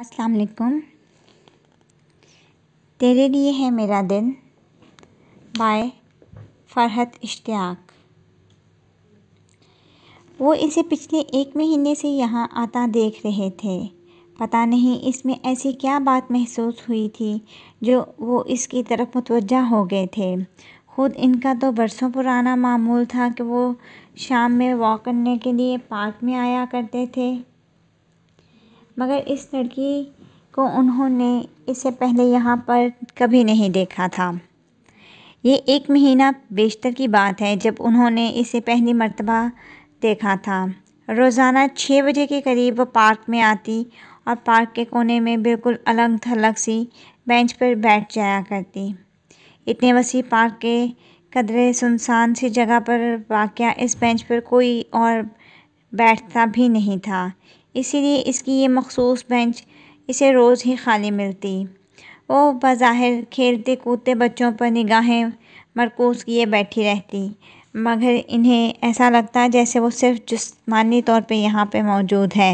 अस्सलाम वालेकुम तेरे लिए है मेरा दिन बाय फरहत इश्तियाक वो इसे पिछले एक महीने से यहाँ आता देख रहे थे पता नहीं इसमें ऐसी क्या बात महसूस हुई थी जो वो इसकी तरफ मुतवजह हो गए थे ख़ुद इनका तो बरसों पुराना मामूल था कि वो शाम में वॉक करने के लिए पार्क में आया करते थे मगर इस लड़की को उन्होंने इससे पहले यहाँ पर कभी नहीं देखा था ये एक महीना बेशतर की बात है जब उन्होंने इसे पहली मर्तबा देखा था रोज़ाना छः बजे के करीब वो पार्क में आती और पार्क के कोने में बिल्कुल अलग थलग सी बेंच पर बैठ जाया करती इतने वसी पार्क के कदरे सुनसान सी जगह पर वाक़ इस बेंच पर कोई और बैठता भी नहीं था इसीलिए इसकी ये मखसूस बेंच इसे रोज़ ही खाली मिलती वो बज़ाहिर खेलते कूदते बच्चों पर निगाहें मरकूज़ किए बैठी रहती मगर इन्हें ऐसा लगता है जैसे वो सिर्फ जिसमानी तौर पे यहाँ पे मौजूद है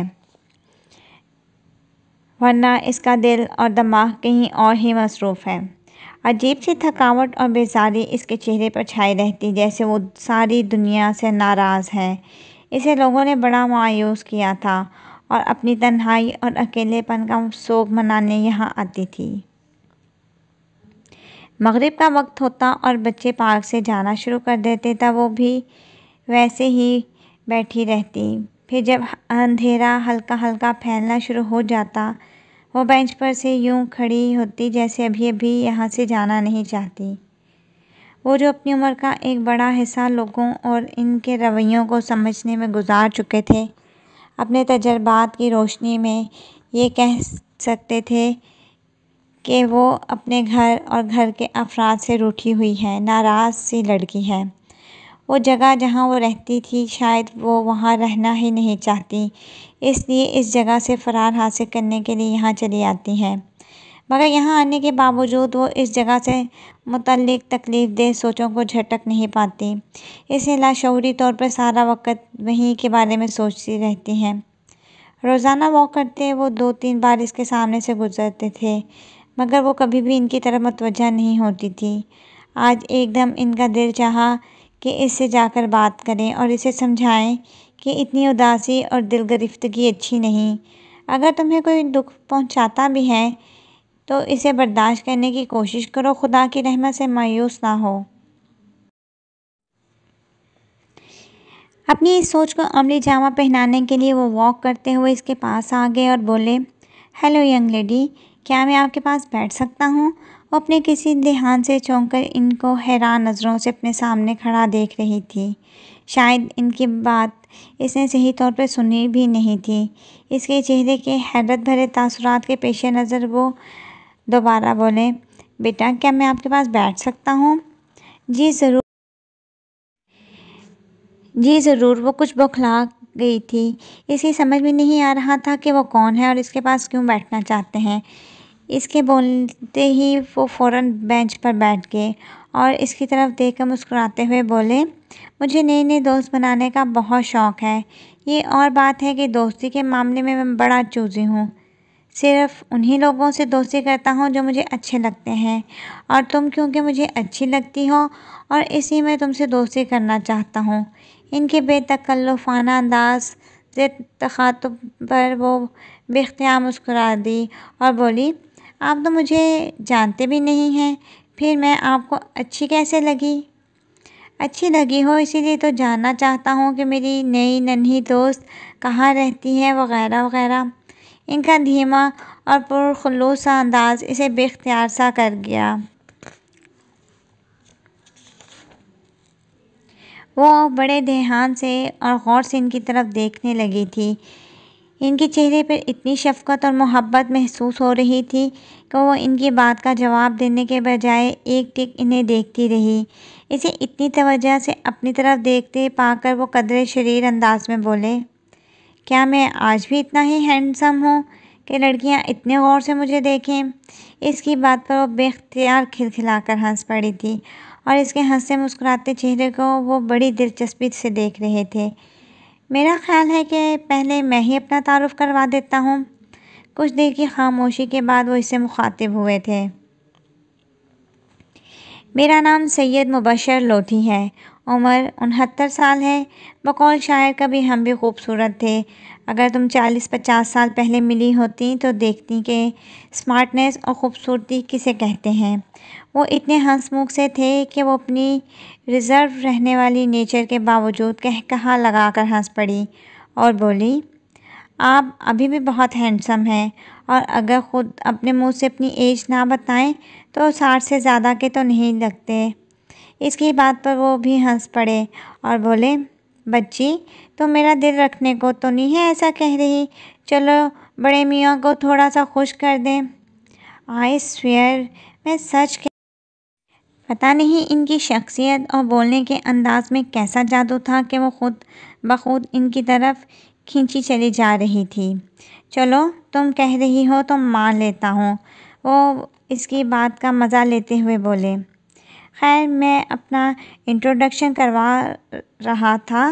वरना इसका दिल और दिमाग कहीं और ही मसरूफ़ है अजीब सी थकावट और बेजारी इसके चेहरे पर छाई रहती जैसे वो सारी दुनिया से नाराज़ है इसे लोगों ने बड़ा मायूस किया था और अपनी तन्हाई और अकेलेपन का शोक मनाने यहाँ आती थी मगरिब का वक्त होता और बच्चे पार्क से जाना शुरू कर देते तब वो भी वैसे ही बैठी रहती फिर जब अंधेरा हल्का हल्का फैलना शुरू हो जाता वो बेंच पर से यूं खड़ी होती जैसे अभी अभी यहाँ से जाना नहीं चाहती वो जो अपनी उम्र का एक बड़ा हिस्सा लोगों और इनके रवैयों को समझने में गुजार चुके थे अपने तजर्बात की रोशनी में ये कह सकते थे कि वो अपने घर और घर के अफराद से रूठी हुई है नाराज़ सी लड़की है वो जगह जहाँ वो रहती थी शायद वो वहाँ रहना ही नहीं चाहती इसलिए इस जगह से फ़रार हासिल करने के लिए यहाँ चली आती हैं मगर यहाँ आने के बावजूद वो इस जगह से मुतल तकलीफ़ दह सोचों को झटक नहीं पाती इसे लाशरी तौर पर सारा वक्त वहीं के बारे में सोचती रहती हैं रोज़ाना वॉक करते वो दो तीन बार इसके सामने से गुजरते थे मगर वो कभी भी इनकी तरफ मतवजा नहीं होती थी आज एकदम इनका दिल चाहा कि इससे जाकर बात करें और इसे समझाएं कि इतनी उदासी और दिल गिरफ्तगी अच्छी नहीं अगर तुम्हें कोई दुख पहुंचाता भी है तो इसे बर्दाश्त करने की कोशिश करो खुदा की रहमत से मायूस ना हो अपनी इस सोच को अमली जामा पहनाने के लिए वो वॉक करते हुए इसके पास आ गए और बोले हेलो यंग लेडी क्या मैं आपके पास बैठ सकता हूँ वो अपने किसी देहान से चौंक कर इनको हैरान नज़रों से अपने सामने खड़ा देख रही थी शायद इनकी बात इसने सही तौर पर सुनी भी नहीं थी इसके चेहरे के हैरत भरे तासरात के पेश नज़र वो दोबारा बोले बेटा क्या मैं आपके पास बैठ सकता हूँ जी ज़रूर जी ज़रूर वो कुछ बौखला गई थी इसे समझ में नहीं आ रहा था कि वो कौन है और इसके पास क्यों बैठना चाहते हैं इसके बोलते ही वो फौरन बेंच पर बैठ गए और इसकी तरफ देख कर मुस्कुराते हुए बोले मुझे नए नए दोस्त बनाने का बहुत शौक़ है ये और बात है कि दोस्ती के मामले में मैं बड़ा चूज़ी हूँ सिर्फ उन्हीं लोगों से दोस्ती करता हूँ जो मुझे अच्छे लगते हैं और तुम क्योंकि मुझे अच्छी लगती हो और इसी में तुमसे दोस्ती करना चाहता हूँ इनके बेतकल्लुफ़ाना अंदाज़ तखात तखातुब पर वो बेख्तियार मुस्कुरा दी और बोली आप तो मुझे जानते भी नहीं हैं फिर मैं आपको अच्छी कैसे लगी अच्छी लगी हो इसीलिए तो जानना चाहता हूँ कि मेरी नई नन्ही दोस्त कहाँ रहती है वगैरह वगैरह इनका धीमा और पुरखलूस सा अंदाज़ इसे बेख्तियार सा कर गया वो बड़े देहान से और गौर से इनकी तरफ देखने लगी थी इनके चेहरे पर इतनी शफकत और मोहब्बत महसूस हो रही थी कि वो इनकी बात का जवाब देने के बजाय एक टिक इन्हें देखती रही इसे इतनी तवज्जो से अपनी तरफ देखते पाकर वो कदर शरीर अंदाज में बोले क्या मैं आज भी इतना ही हैंडसम हूँ कि लड़कियाँ इतने गौर से मुझे देखें इसकी बात पर वो बेख्तियार खिलखिलाकर हंस पड़ी थी और इसके हंसते मुस्कुराते चेहरे को वो बड़ी दिलचस्पी से देख रहे थे मेरा ख्याल है कि पहले मैं ही अपना तारुफ़ करवा देता हूँ कुछ देर की खामोशी के बाद वो इससे मुखातिब हुए थे मेरा नाम सैयद मुबशर लोधी है उम्र उनहत्तर साल है बकौल शायर कभी हम भी खूबसूरत थे अगर तुम चालीस पचास साल पहले मिली होती तो देखती कि स्मार्टनेस और ख़ूबसूरती किसे कहते हैं वो इतने हंसमुख से थे कि वो अपनी रिज़र्व रहने वाली नेचर के बावजूद कह कहा लगा कर हंस पड़ी और बोली आप अभी भी बहुत हैंडसम हैं और अगर ख़ुद अपने मुंह से अपनी एज ना बताएं तो साठ से ज़्यादा के तो नहीं लगते इसकी बात पर वो भी हंस पड़े और बोले बच्ची तो मेरा दिल रखने को तो नहीं है ऐसा कह रही चलो बड़े मियाँ को थोड़ा सा खुश कर दें आई स्वेयर मैं सच कह पता नहीं इनकी शख्सियत और बोलने के अंदाज में कैसा जादू था कि वो खुद बखुद इनकी तरफ खींची चली जा रही थी चलो तुम कह रही हो तो मान लेता हूँ वो इसकी बात का मज़ा लेते हुए बोले खैर मैं अपना इंट्रोडक्शन करवा रहा था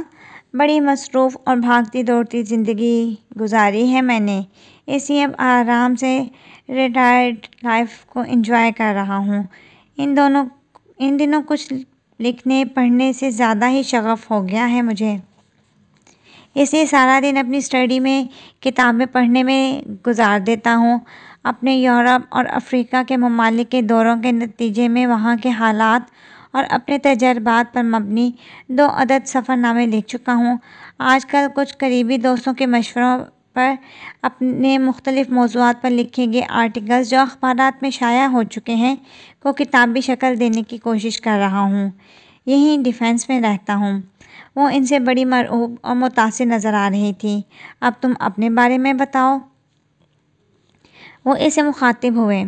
बड़ी मसरूफ़ और भागती दौड़ती ज़िंदगी गुजारी है मैंने इसी अब आराम से रिटायर्ड लाइफ को एंजॉय कर रहा हूँ इन दोनों इन दिनों कुछ लिखने पढ़ने से ज़्यादा ही शगफ़ हो गया है मुझे इसे सारा दिन अपनी स्टडी में किताबें पढ़ने में गुजार देता हूँ अपने यूरोप और अफ्रीका के ममालिक के दौरों के नतीजे में वहाँ के हालात और अपने तजर्बात पर मबनी दो अदद सफ़रनामे लिख चुका हूँ आज कल कुछ करीबी दोस्तों के मशवरों पर अपने मुख्तलिफ़ मौजूद पर लिखे गए आर्टिकल्स जो अखबार में शाया हो चुके हैं को किताबी शक्ल देने की कोशिश कर रहा हूँ यहीं डिफेंस में रहता हूँ वो इनसे बड़ी मरूब और मुतासर नज़र आ रही थी अब तुम अपने बारे में बताओ वो इसे मुखातिब हुए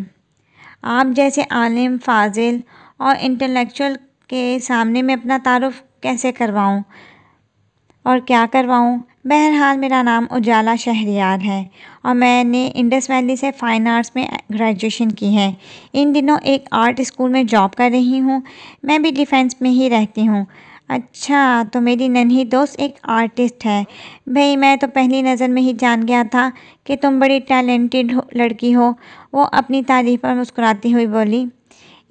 आप जैसे आलिम फाजिल और इंटेलेक्चुअल के सामने मैं अपना तारफ़ कैसे करवाऊँ और क्या करवाऊँ बहरहाल मेरा नाम उजाला शहरियार है और मैंने इंडस वैली से फ़ाइन आर्ट्स में ग्रेजुएशन की है इन दिनों एक आर्ट स्कूल में जॉब कर रही हूँ मैं भी डिफ़ेंस में ही रहती हूँ अच्छा तो मेरी नन्ही दोस्त एक आर्टिस्ट है भई मैं तो पहली नज़र में ही जान गया था कि तुम बड़ी टैलेंटेड हो लड़की हो वो अपनी तारीफ़ पर मुस्कुराती हुई बोली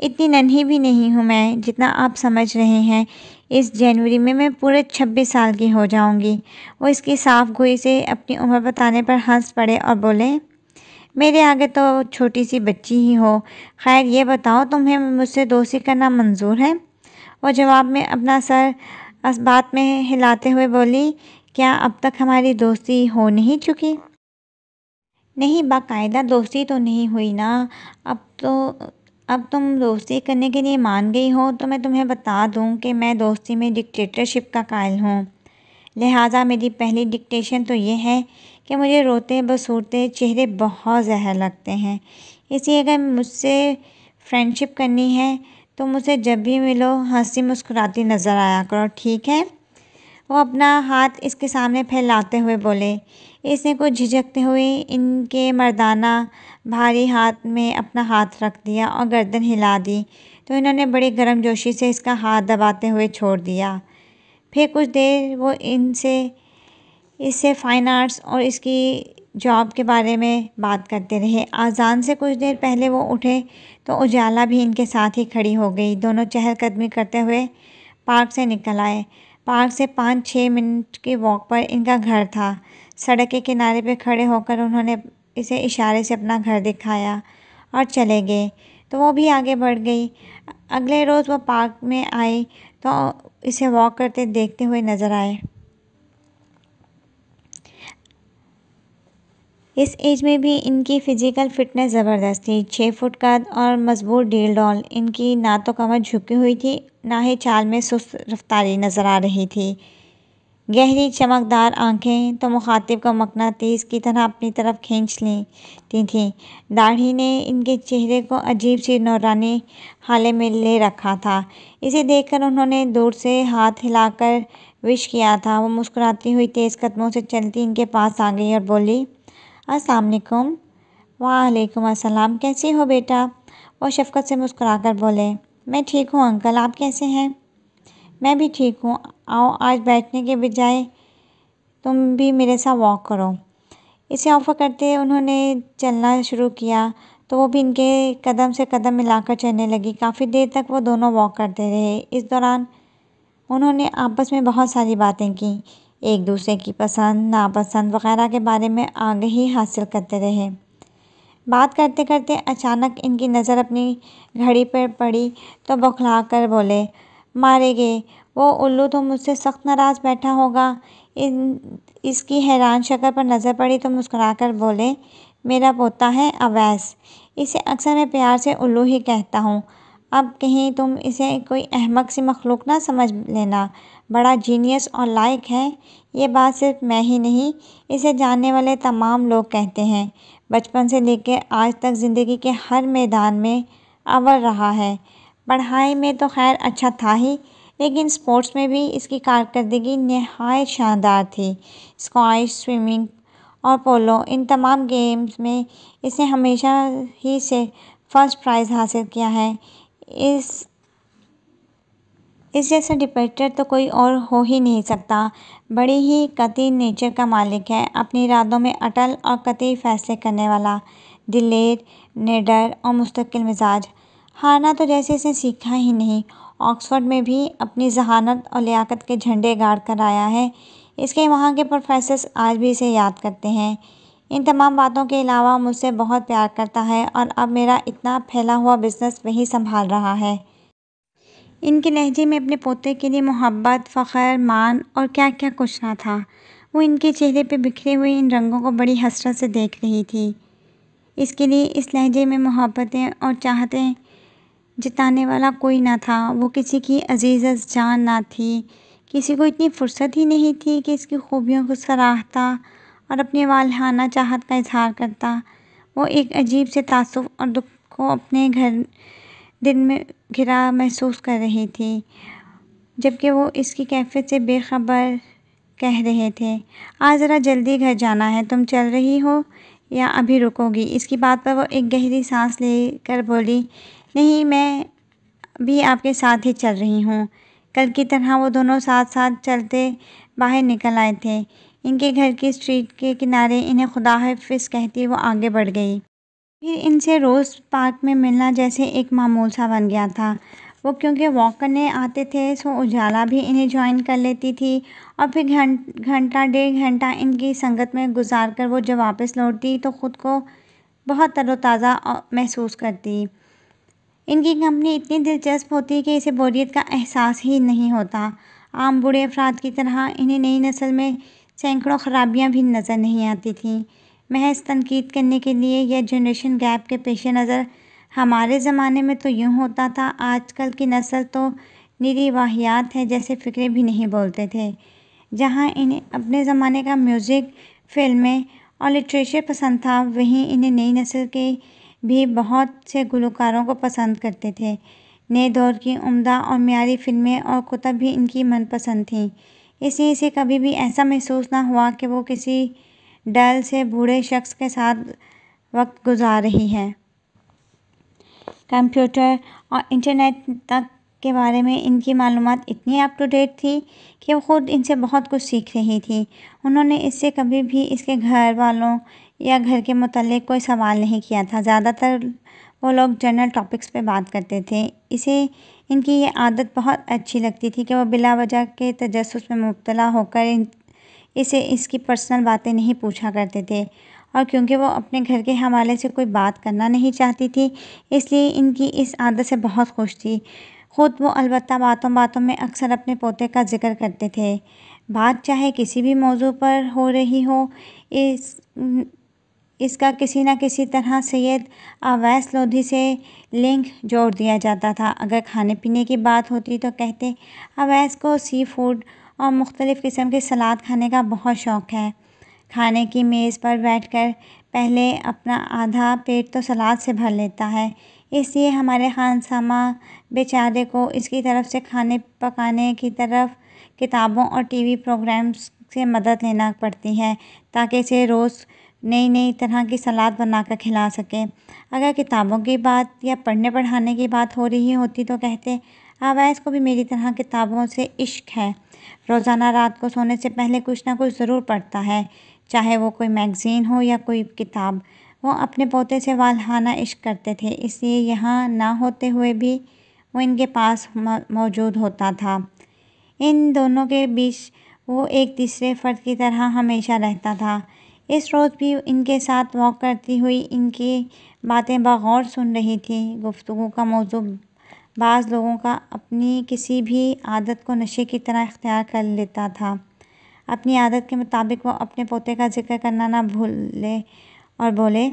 इतनी नन्ही भी नहीं हूँ मैं जितना आप समझ रहे हैं इस जनवरी में मैं पूरे छब्बीस साल की हो जाऊँगी वो इसकी साफ गोई से अपनी उम्र बताने पर हंस पड़े और बोले मेरे आगे तो छोटी सी बच्ची ही हो खैर ये बताओ तुम्हें मुझसे दोस्ती करना मंजूर है वो जवाब में अपना सर इस बात में हिलाते हुए बोली क्या अब तक हमारी दोस्ती हो नहीं चुकी नहीं बाकायदा दोस्ती तो नहीं हुई ना अब तो अब तुम दोस्ती करने के लिए मान गई हो तो मैं तुम्हें बता दूं कि मैं दोस्ती में डिक्टेटरशिप का कायल हूँ लिहाजा मेरी पहली डिक्टेशन तो ये है कि मुझे रोते बसूरते चेहरे बहुत जहर लगते हैं इसलिए अगर मुझसे फ्रेंडशिप करनी है तो मुझे जब भी मिलो हंसी मुस्कुराती नज़र आया करो ठीक है वो अपना हाथ इसके सामने फैलाते हुए बोले इसने कुछ झिझकते हुए इनके मर्दाना भारी हाथ में अपना हाथ रख दिया और गर्दन हिला दी तो इन्होंने बड़ी गर्म जोशी से इसका हाथ दबाते हुए छोड़ दिया फिर कुछ देर वो इनसे इससे फ़ाइन आर्ट्स और इसकी जॉब के बारे में बात करते रहे आज़ान से कुछ देर पहले वो उठे तो उजाला भी इनके साथ ही खड़ी हो गई दोनों चहलकदमी करते हुए पार्क से निकल आए पार्क से पाँच छः मिनट की वॉक पर इनका घर था सड़क के किनारे पर खड़े होकर उन्होंने इसे इशारे से अपना घर दिखाया और चले गए तो वो भी आगे बढ़ गई अगले रोज़ वो पार्क में आई तो इसे वॉक करते देखते हुए नज़र आए इस एज में भी इनकी फिजिकल फिटनेस ज़बरदस्त थी छः फुट कद और मजबूत डील डॉल इनकी ना तो कमर झुकी हुई थी ना ही चाल में सुस्त रफ्तारी नज़र आ रही थी गहरी चमकदार आंखें तो मुखातिब का मकना तेज की तरह अपनी तरफ खींच लेती थी दाढ़ी ने इनके चेहरे को अजीब सी नौरानी हाले में ले रखा था इसे देखकर उन्होंने दूर से हाथ हिलाकर विश किया था वो मुस्कुराती हुई तेज़ कदमों से चलती इनके पास आ गई और बोली असलकुम वालेकुम अस्सलाम कैसे हो बेटा वो शफ़क़त से मुस्कुराकर बोले मैं ठीक हूँ अंकल आप कैसे हैं मैं भी ठीक हूँ आओ आज बैठने के बजाय तुम भी मेरे साथ वॉक करो इसे ऑफ़र करते उन्होंने चलना शुरू किया तो वो भी इनके कदम से कदम मिलाकर चलने लगी काफ़ी देर तक वो दोनों वॉक करते रहे इस दौरान उन्होंने आपस में बहुत सारी बातें की एक दूसरे की पसंद नापसंद वगैरह के बारे में आगे ही हासिल करते रहे बात करते करते अचानक इनकी नज़र अपनी घड़ी पर पड़ी तो बौखला कर बोले मारे गए वो उल्लू तो मुझसे सख्त नाराज़ बैठा होगा इन इसकी हैरान शक्ल पर नज़र पड़ी तो मुस्करा कर बोले मेरा पोता है अवैस इसे अक्सर मैं प्यार से उल्लू ही कहता हूँ अब कहीं तुम इसे कोई अहमक सी मखलूक ना समझ लेना बड़ा जीनियस और लायक है ये बात सिर्फ मैं ही नहीं इसे जानने वाले तमाम लोग कहते हैं बचपन से लेकर आज तक ज़िंदगी के हर मैदान में अवर रहा है पढ़ाई में तो खैर अच्छा था ही लेकिन स्पोर्ट्स में भी इसकी कारकर्दगी नहायत शानदार थी स्क्वाश स्विमिंग और पोलो इन तमाम गेम्स में इसने हमेशा ही से फर्स्ट प्राइज़ हासिल किया है इस इस जैसा डिपेक्टर तो कोई और हो ही नहीं सकता बड़े ही कतई नेचर का मालिक है अपने इरादों में अटल और कतई फैसले करने वाला दिलेर निडर और मुस्तकिल मिजाज हारना तो जैसे इसने सीखा ही नहीं ऑक्सफोर्ड में भी अपनी जहानत और लियाकत के झंडे गाड़ कर आया है इसके वहाँ के प्रोफेसर्स आज भी इसे याद करते हैं इन तमाम बातों के अलावा मुझसे बहुत प्यार करता है और अब मेरा इतना फैला हुआ बिज़नेस वही संभाल रहा है इनके लहजे में अपने पोते के लिए मोहब्बत फ़खर मान और क्या क्या कुछ ना था वो इनके चेहरे पे बिखरे हुए इन रंगों को बड़ी हसरत से देख रही थी इसके लिए इस लहजे में मोहब्बतें और चाहतें जिताने वाला कोई ना था वो किसी की अजीज़ जान ना थी किसी को इतनी फुर्सत ही नहीं थी कि इसकी खूबियों को सराहता और अपने वालहाना चाहत का इज़हार करता वो एक अजीब से तासुब और दुख को अपने घर दिन में घिरा महसूस कर रही थी जबकि वो इसकी कैफियत से बेखबर कह रहे थे आज ज़रा जल्दी घर जाना है तुम चल रही हो या अभी रुकोगी इसकी बात पर वो एक गहरी सांस लेकर बोली नहीं मैं भी आपके साथ ही चल रही हूँ कल की तरह वो दोनों साथ साथ चलते बाहर निकल आए थे इनके घर की स्ट्रीट के किनारे इन्हें खुदा हाफिज कहती वो आगे बढ़ गई फिर इनसे रोज़ पार्क में मिलना जैसे एक मामूल सा बन गया था वो क्योंकि वॉक करने आते थे सो उजाला भी इन्हें ज्वाइन कर लेती थी और फिर घंट घंटा डेढ़ घंटा इनकी संगत में गुजार कर वो जब वापस लौटती तो ख़ुद को बहुत तरोताज़ा महसूस करती इनकी कंपनी इतनी दिलचस्प होती कि इसे बोरियत का एहसास ही नहीं होता आम बूढ़े अफराद की तरह इन्हें नई नस्ल में सैकड़ों खराबियाँ भी नज़र नहीं आती थीं महज़ तनक़ीद करने के लिए यह जनरेशन गैप के पेश नज़र हमारे ज़माने में तो यूँ होता था आजकल की नस्ल तो निरी वाहियात है जैसे फ़िक्रे भी नहीं बोलते थे जहाँ इन्हें अपने ज़माने का म्यूज़िक फ़िल्में और लिटरेचर पसंद था वहीं इन्हें नई नस्ल के भी बहुत से गुलकारों को पसंद करते थे नए दौर की उम्दा और मीरी फ़िल्में और कुतब भी इनकी मनपसंद थी इसलिए इसे कभी भी ऐसा महसूस ना हुआ कि वो किसी डल से बूढ़े शख्स के साथ वक्त गुजार रही है कंप्यूटर और इंटरनेट तक के बारे में इनकी मालूम इतनी अप टू डेट थी कि वो ख़ुद इनसे बहुत कुछ सीख रही थी उन्होंने इससे कभी भी इसके घर वालों या घर के मतलब कोई सवाल नहीं किया था ज़्यादातर वो लोग जनरल टॉपिक्स पे बात करते थे इसे इनकी ये आदत बहुत अच्छी लगती थी कि वो बिला वजह के तजस में मुबला होकर इसे इसकी पर्सनल बातें नहीं पूछा करते थे और क्योंकि वो अपने घर के हवाले से कोई बात करना नहीं चाहती थी इसलिए इनकी इस आदत से बहुत खुश थी ख़ुद वो अलबत् बातों बातों में अक्सर अपने पोते का जिक्र करते थे बात चाहे किसी भी मौजू पर हो रही हो इस इसका किसी न किसी तरह सैयद अवैस लोधी से लिंक जोड़ दिया जाता था अगर खाने पीने की बात होती तो कहते अवैस को सी फूड और मुख्तलिफ़ किस्म के सलाद खाने का बहुत शौक़ है खाने की मेज़ पर बैठकर पहले अपना आधा पेट तो सलाद से भर लेता है इसलिए हमारे खानसामा बेचारे को इसकी तरफ से खाने पकाने की तरफ किताबों और टीवी प्रोग्राम्स से मदद लेना पड़ती है ताकि इसे रोज़ नई नई तरह की सलाद बनाकर खिला सकें अगर किताबों की बात या पढ़ने पढ़ाने की बात हो रही होती तो कहते अवैस को भी मेरी तरह किताबों से इश्क है रोज़ाना रात को सोने से पहले कुछ ना कुछ ज़रूर पढ़ता है चाहे वो कोई मैगज़ीन हो या कोई किताब वो अपने पोते से वालहाना इश्क करते थे इसलिए यहाँ ना होते हुए भी वो इनके पास मौजूद होता था इन दोनों के बीच वो एक तीसरे फ़र्द की तरह हमेशा रहता था इस रोज़ भी इनके साथ वॉक करती हुई इनकी बातें बग़ौर सुन रही थी गुफ्तु का मौज़ू बाज़ लोगों का अपनी किसी भी आदत को नशे की तरह इख्तियार कर लेता था अपनी आदत के मुताबिक वो अपने पोते का ज़िक्र करना ना भूले और बोले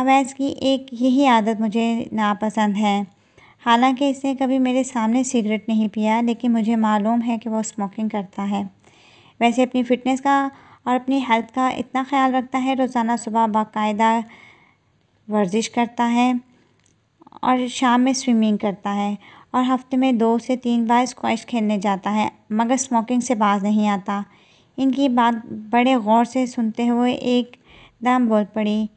अवैस की एक यही आदत मुझे नापसंद है हालांकि इसने कभी मेरे सामने सिगरेट नहीं पिया लेकिन मुझे मालूम है कि वह स्मोकिंग करता है वैसे अपनी फ़िटनेस का और अपनी हेल्थ का इतना ख्याल रखता है रोज़ाना सुबह बाकायदा वर्जिश करता है और शाम में स्विमिंग करता है और हफ्ते में दो से तीन बार स्क्वाश खेलने जाता है मगर स्मोकिंग से बाज नहीं आता इनकी बात बड़े गौर से सुनते हुए एक दम बोल पड़ी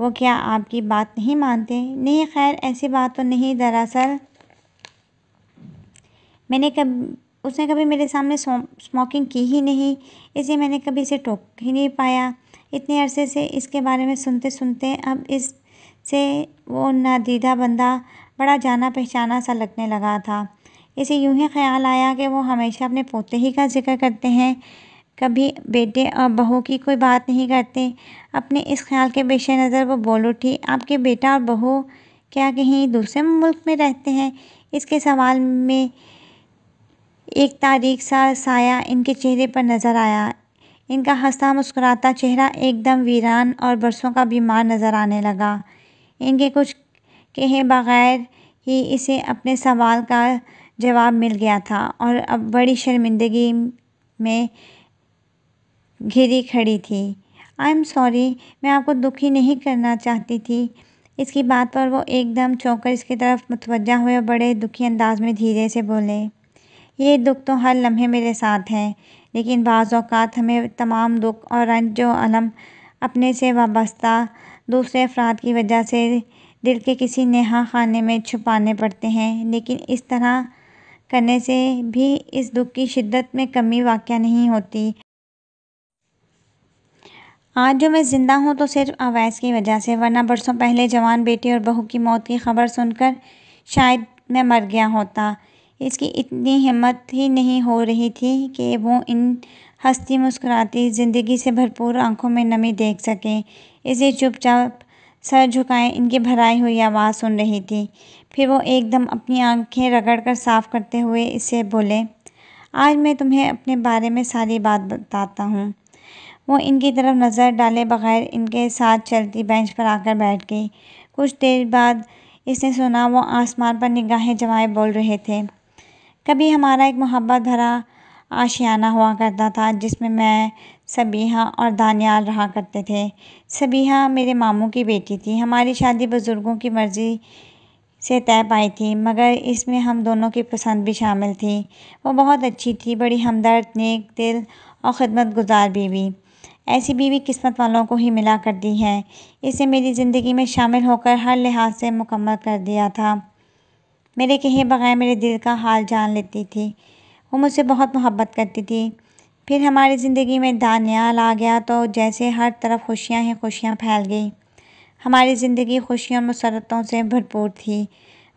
वो क्या आपकी बात नहीं मानते नहीं खैर ऐसी बात तो नहीं दरअसल मैंने कब उसने कभी मेरे सामने स्मोकिंग की ही नहीं इसलिए मैंने कभी इसे टोक ही नहीं पाया इतने अरसे से इसके बारे में सुनते सुनते अब इस से वो नादीदा बंदा बड़ा जाना पहचाना सा लगने लगा था इसे यूं ही ख्याल आया कि वो हमेशा अपने पोते ही का जिक्र करते हैं कभी बेटे और बहू की कोई बात नहीं करते अपने इस ख्याल के पेश नज़र वो बोल उठी आपके बेटा और बहू क्या कहीं दूसरे मुल्क में रहते हैं इसके सवाल में एक तारीख सा साया इनके चेहरे पर नजर आया इनका हंसता मुस्कुराता चेहरा एकदम वीरान और बरसों का बीमार नजर आने लगा इनके कुछ कहे बगैर ही इसे अपने सवाल का जवाब मिल गया था और अब बड़ी शर्मिंदगी में घिरी खड़ी थी आई एम सॉरी मैं आपको दुखी नहीं करना चाहती थी इसकी बात पर वो एकदम चौंकर इसकी तरफ मुतवजा हुए और बड़े दुखी अंदाज में धीरे से बोले ये दुख तो हर लम्हे मेरे साथ हैं लेकिन बाज़ात हमें तमाम दुख और रंज अलम अपने से वाबस्ता दूसरे अफ़राद की वजह से दिल के किसी नेहा ख़ाने में छुपाने पड़ते हैं लेकिन इस तरह करने से भी इस दुख की शिद्दत में कमी वाक़ नहीं होती आज जो मैं ज़िंदा हूँ तो सिर्फ अवैस की वजह से वरना बरसों पहले जवान बेटी और बहू की मौत की ख़बर सुनकर शायद मैं मर गया होता इसकी इतनी हिम्मत ही नहीं हो रही थी कि वो इन हस्ती मुस्कुराती ज़िंदगी से भरपूर आँखों में नमी देख सकें इसे चुपचाप सर झुकाए इनकी भराई हुई आवाज़ सुन रही थी फिर वो एकदम अपनी आँखें रगड़ कर साफ करते हुए इसे बोले आज मैं तुम्हें अपने बारे में सारी बात बताता हूँ वो इनकी तरफ नज़र डाले बगैर इनके साथ चलती बेंच पर आकर बैठ गई कुछ देर बाद इसने सुना वो आसमान पर निगाहें जमाए बोल रहे थे कभी हमारा एक मोहब्बत भरा आशियाना हुआ करता था जिसमें मैं सबीहा और दानियाल रहा करते थे सबीहा मेरे मामू की बेटी थी हमारी शादी बुज़ुर्गों की मर्ज़ी से तय पाई थी मगर इसमें हम दोनों की पसंद भी शामिल थी वो बहुत अच्छी थी बड़ी हमदर्द नेक दिल और ख़दमत गुजार बीवी ऐसी बीवी किस्मत वालों को ही मिला करती है इसे मेरी ज़िंदगी में शामिल होकर हर लिहाज से मुकम्मल कर दिया था मेरे कहे बग़ैर मेरे दिल का हाल जान लेती थी वो मुझसे बहुत मोहब्बत करती थी फिर हमारी ज़िंदगी में दानियाल आ गया तो जैसे हर तरफ खुशियाँ ही खुशियाँ फैल गई हमारी ज़िंदगी खुशियों मसरतों से भरपूर थी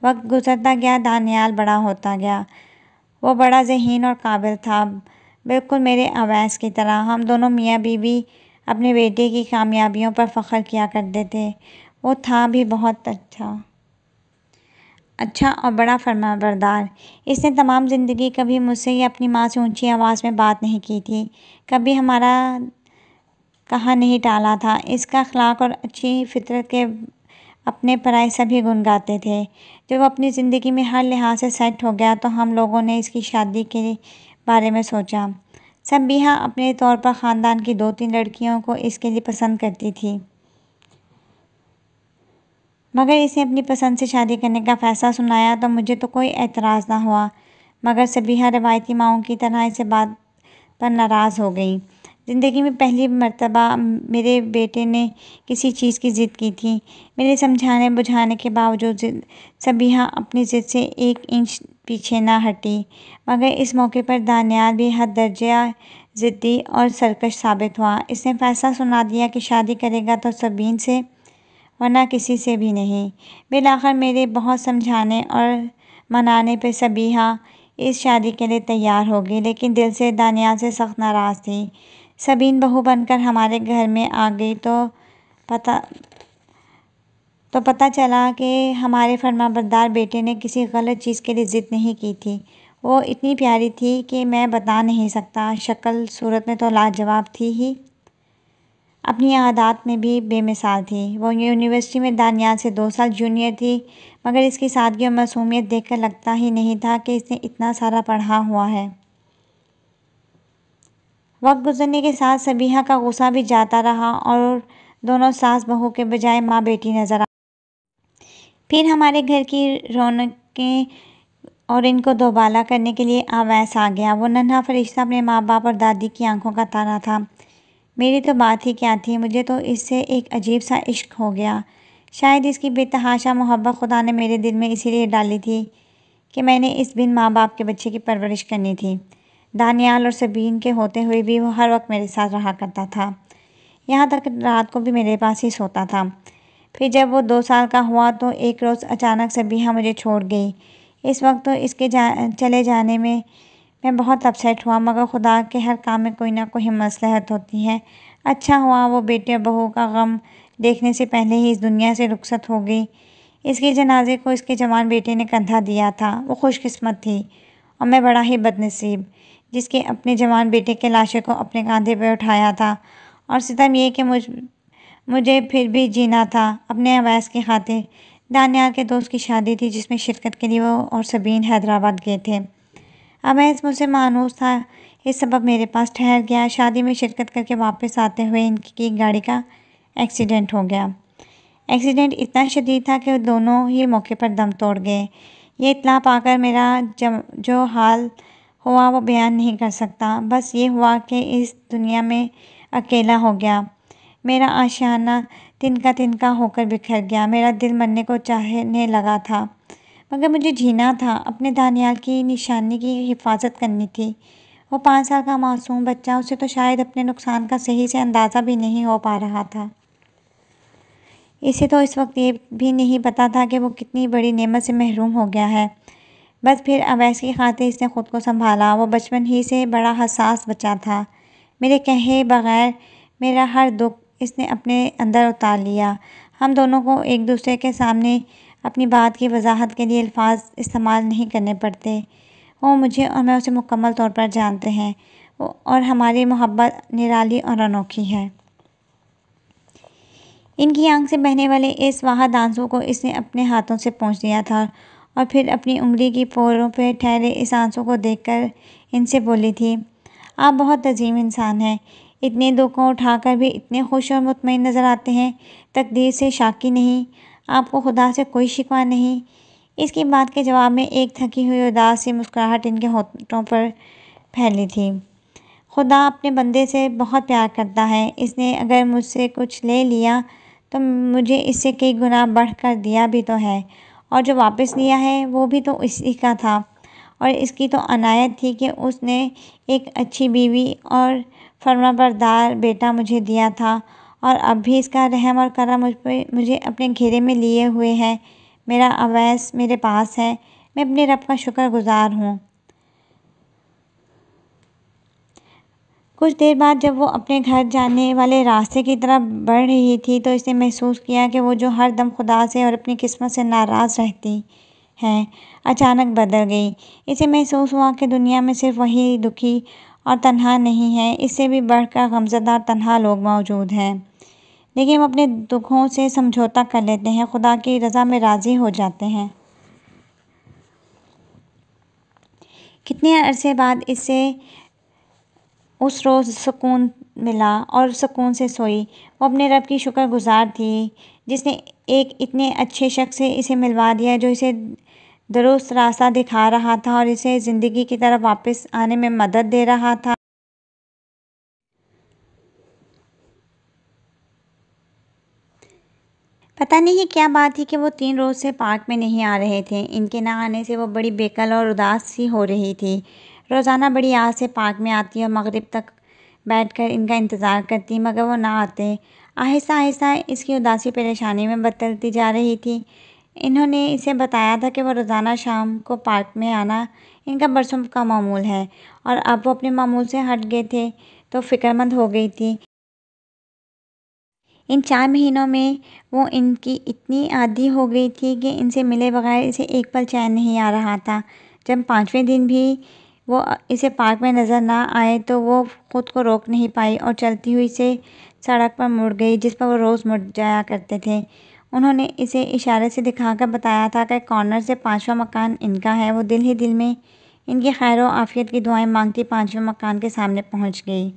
वक्त गुजरता गया दानियाल बड़ा होता गया वो बड़ा जहीन और काबिल था बिल्कुल मेरे अवैस की तरह हम दोनों मियाँ बीवी अपने बेटे की कामयाबियों पर फ़ख्र किया करते थे वो था भी बहुत अच्छा अच्छा और बड़ा फरमाबरदार इसने तमाम ज़िंदगी कभी मुझसे या अपनी माँ से ऊँची आवाज़ में बात नहीं की थी कभी हमारा कहा नहीं टाला था इसका अख़लाक़ और अच्छी फ़ितरत के अपने पराए सभी गुनगाते गाते थे जब अपनी ज़िंदगी में हर लिहाज से सेट हो गया तो हम लोगों ने इसकी शादी के बारे में सोचा सब भी अपने तौर पर ख़ानदान की दो तीन लड़कियों को इसके लिए पसंद करती थी मगर इसने अपनी पसंद से शादी करने का फ़ैसला सुनाया तो मुझे तो कोई एतराज़ ना हुआ मगर सबीहा रवायती माओं की तरह इसे बात पर नाराज़ हो गई ज़िंदगी में पहली मर्तबा मेरे बेटे ने किसी चीज़ की ज़िद की थी मेरे समझाने बुझाने के बावजूद सबीहा अपनी ज़िद से एक इंच पीछे ना हटी मगर इस मौके पर दानियाल भी हद दर्जा ज़िद्दी और सरकश साबित हुआ इसने फ़ैसला सुना दिया कि शादी करेगा तो सबीन से वरना किसी से भी नहीं बिलाख़िर मेरे बहुत समझाने और मनाने पे सबीहा इस शादी के लिए तैयार हो गई लेकिन दिल से दानियाल से सख्त नाराज़ थी सबीन बहू बनकर हमारे घर में आ गई तो पता तो पता चला कि हमारे फरमाबरदार बेटे ने किसी गलत चीज़ के लिए ज़िद नहीं की थी वो इतनी प्यारी थी कि मैं बता नहीं सकता शक्ल सूरत में तो लाजवाब थी ही अपनी आदात में भी बेमिसाल थी वो यूनिवर्सिटी में दानियाल से दो साल जूनियर थी मगर इसकी सादगी और मासूमियत देखकर लगता ही नहीं था कि इसने इतना सारा पढ़ा हुआ है वक्त गुजरने के साथ सबीहा का गुस्सा भी जाता रहा और दोनों सास बहू के बजाय माँ बेटी नज़र आ फिर हमारे घर की रौनकें और इनको दोबाला करने के लिए आवैस आ गया वो नन्हा फरिश्ता अपने माँ बाप और दादी की आंखों का तारा था मेरी तो बात ही क्या थी मुझे तो इससे एक अजीब सा इश्क हो गया शायद इसकी बेतहाशा मोहब्बत खुदा ने मेरे दिल में इसीलिए डाली थी कि मैंने इस बिन माँ बाप के बच्चे की परवरिश करनी थी दानियाल और सबीन के होते हुए भी वो हर वक्त मेरे साथ रहा करता था यहाँ तक रात को भी मेरे पास ही सोता था फिर जब वो दो साल का हुआ तो एक रोज़ अचानक सबीहा मुझे छोड़ गई इस वक्त तो इसके जा चले जाने में मैं बहुत अपसेट हुआ मगर खुदा के हर काम में कोई ना कोई मसलहत होती है अच्छा हुआ वो बेटे और बहू का गम देखने से पहले ही इस दुनिया से रुखसत हो गई इसके जनाजे को इसके जवान बेटे ने कंधा दिया था वो खुशकस्मत थी और मैं बड़ा ही बदनसीब जिसके अपने जवान बेटे के लाशे को अपने कंधे पर उठाया था और सितम ये कि मुझ मुझे फिर भी जीना था अपने अवैस की खातिर दानियार के दोस्त की शादी थी जिसमें शिरकत के लिए वो और सबीन हैदराबाद गए थे अब इस मुझसे मानूस था इस सबब मेरे पास ठहर गया शादी में शिरकत करके वापस आते हुए इनकी गाड़ी का एक्सीडेंट हो गया एक्सीडेंट इतना शदीद था कि दोनों ही मौके पर दम तोड़ गए ये इतना पाकर मेरा जब जो हाल हुआ वो बयान नहीं कर सकता बस ये हुआ कि इस दुनिया में अकेला हो गया मेरा आशियाना तिनका तिनका होकर बिखर गया मेरा दिल मरने को चाहने लगा था मगर मुझे जीना था अपने दानियाल की निशानी की हिफाज़त करनी थी वो पाँच साल का मासूम बच्चा उसे तो शायद अपने नुकसान का सही से अंदाज़ा भी नहीं हो पा रहा था इसे तो इस वक्त ये भी नहीं पता था कि वो कितनी बड़ी नेमत से महरूम हो गया है बस फिर अवैस की खातिर इसने ख़ुद को संभाला वो बचपन ही से बड़ा हसास बच्चा था मेरे कहे बग़ैर मेरा हर दुख इसने अपने अंदर उतार लिया हम दोनों को एक दूसरे के सामने अपनी बात की वज़ाहत के लिए अल्फाज इस्तेमाल नहीं करने पड़ते वो मुझे और मैं उसे मुकम्मल तौर पर जानते हैं और हमारी मोहब्बत निराली और अनोखी है इनकी आंख से बहने वाले इस वाहद आंसू को इसने अपने हाथों से पहुँच दिया था और फिर अपनी उंगली की पोरों पर ठहरे इस आंसू को देखकर इनसे बोली थी आप बहुत अजीम इंसान हैं इतने दुखों उठाकर भी इतने खुश और मुतमिन नज़र आते हैं तकदीर से शाकी नहीं आपको खुदा से कोई शिकवा नहीं इसकी बात के जवाब में एक थकी हुई उदास सी मुस्कुराहट इनके होठों पर फैली थी खुदा अपने बंदे से बहुत प्यार करता है इसने अगर मुझसे कुछ ले लिया तो मुझे इससे कई गुना बढ़ कर दिया भी तो है और जो वापस लिया है वो भी तो इसी का था और इसकी तो अनायत थी कि उसने एक अच्छी बीवी और फरमाबरदार बेटा मुझे दिया था और अब भी इसका रहम और करम मुझ पर मुझे अपने घेरे में लिए हुए है मेरा अवैस मेरे पास है मैं अपने रब का शुक्र गुज़ार हूँ कुछ देर बाद जब वो अपने घर जाने वाले रास्ते की तरफ बढ़ रही थी तो इसने महसूस किया कि वो जो हर दम खुदा से और अपनी किस्मत से नाराज़ रहती है अचानक बदल गई इसे महसूस हुआ कि दुनिया में सिर्फ वही दुखी और तनहा नहीं है इससे भी बढ़कर गमजदार और तनहा लोग मौजूद हैं लेकिन हम अपने दुखों से समझौता कर लेते हैं खुदा की रज़ा में राज़ी हो जाते हैं कितने अरसे बाद इसे उस रोज़ सुकून मिला और सुकून से सोई वो अपने रब की शुक्रगुजार थी जिसने एक इतने अच्छे शख्स से इसे मिलवा दिया जो इसे दुरुस्त रास्ता दिखा रहा था और इसे ज़िंदगी की तरफ वापस आने में मदद दे रहा था पता नहीं क्या बात है कि वो तीन रोज़ से पार्क में नहीं आ रहे थे इनके ना आने से वो बड़ी बेकल और उदास सी हो रही थी रोज़ाना बड़ी आज से पार्क में आती और मगरब तक बैठकर इनका इंतज़ार करती मगर वो ना आते आहिस्ता आहिस्ता इसकी उदासी परेशानी में बदलती जा रही थी इन्होंने इसे बताया था कि वो रोज़ाना शाम को पार्क में आना इनका बरसों का मामूल है और अब वो अपने मामूल से हट गए थे तो फ़िक्रमंद हो गई थी इन चार महीनों में वो इनकी इतनी आदी हो गई थी कि इनसे मिले बगैर इसे एक पल चैन नहीं आ रहा था जब पाँचवें दिन भी वो इसे पार्क में नज़र ना आए तो वो ख़ुद को रोक नहीं पाई और चलती हुई से सड़क पर मुड़ गई जिस पर वो रोज़ मुड़ जाया करते थे उन्होंने इसे इशारे से दिखाकर बताया था कि कॉर्नर से पांचवा मकान इनका है वो दिल ही दिल में इनकी खैर आफ़ियत की दुआएं मांगती पांचवें मकान के सामने पहुंच गई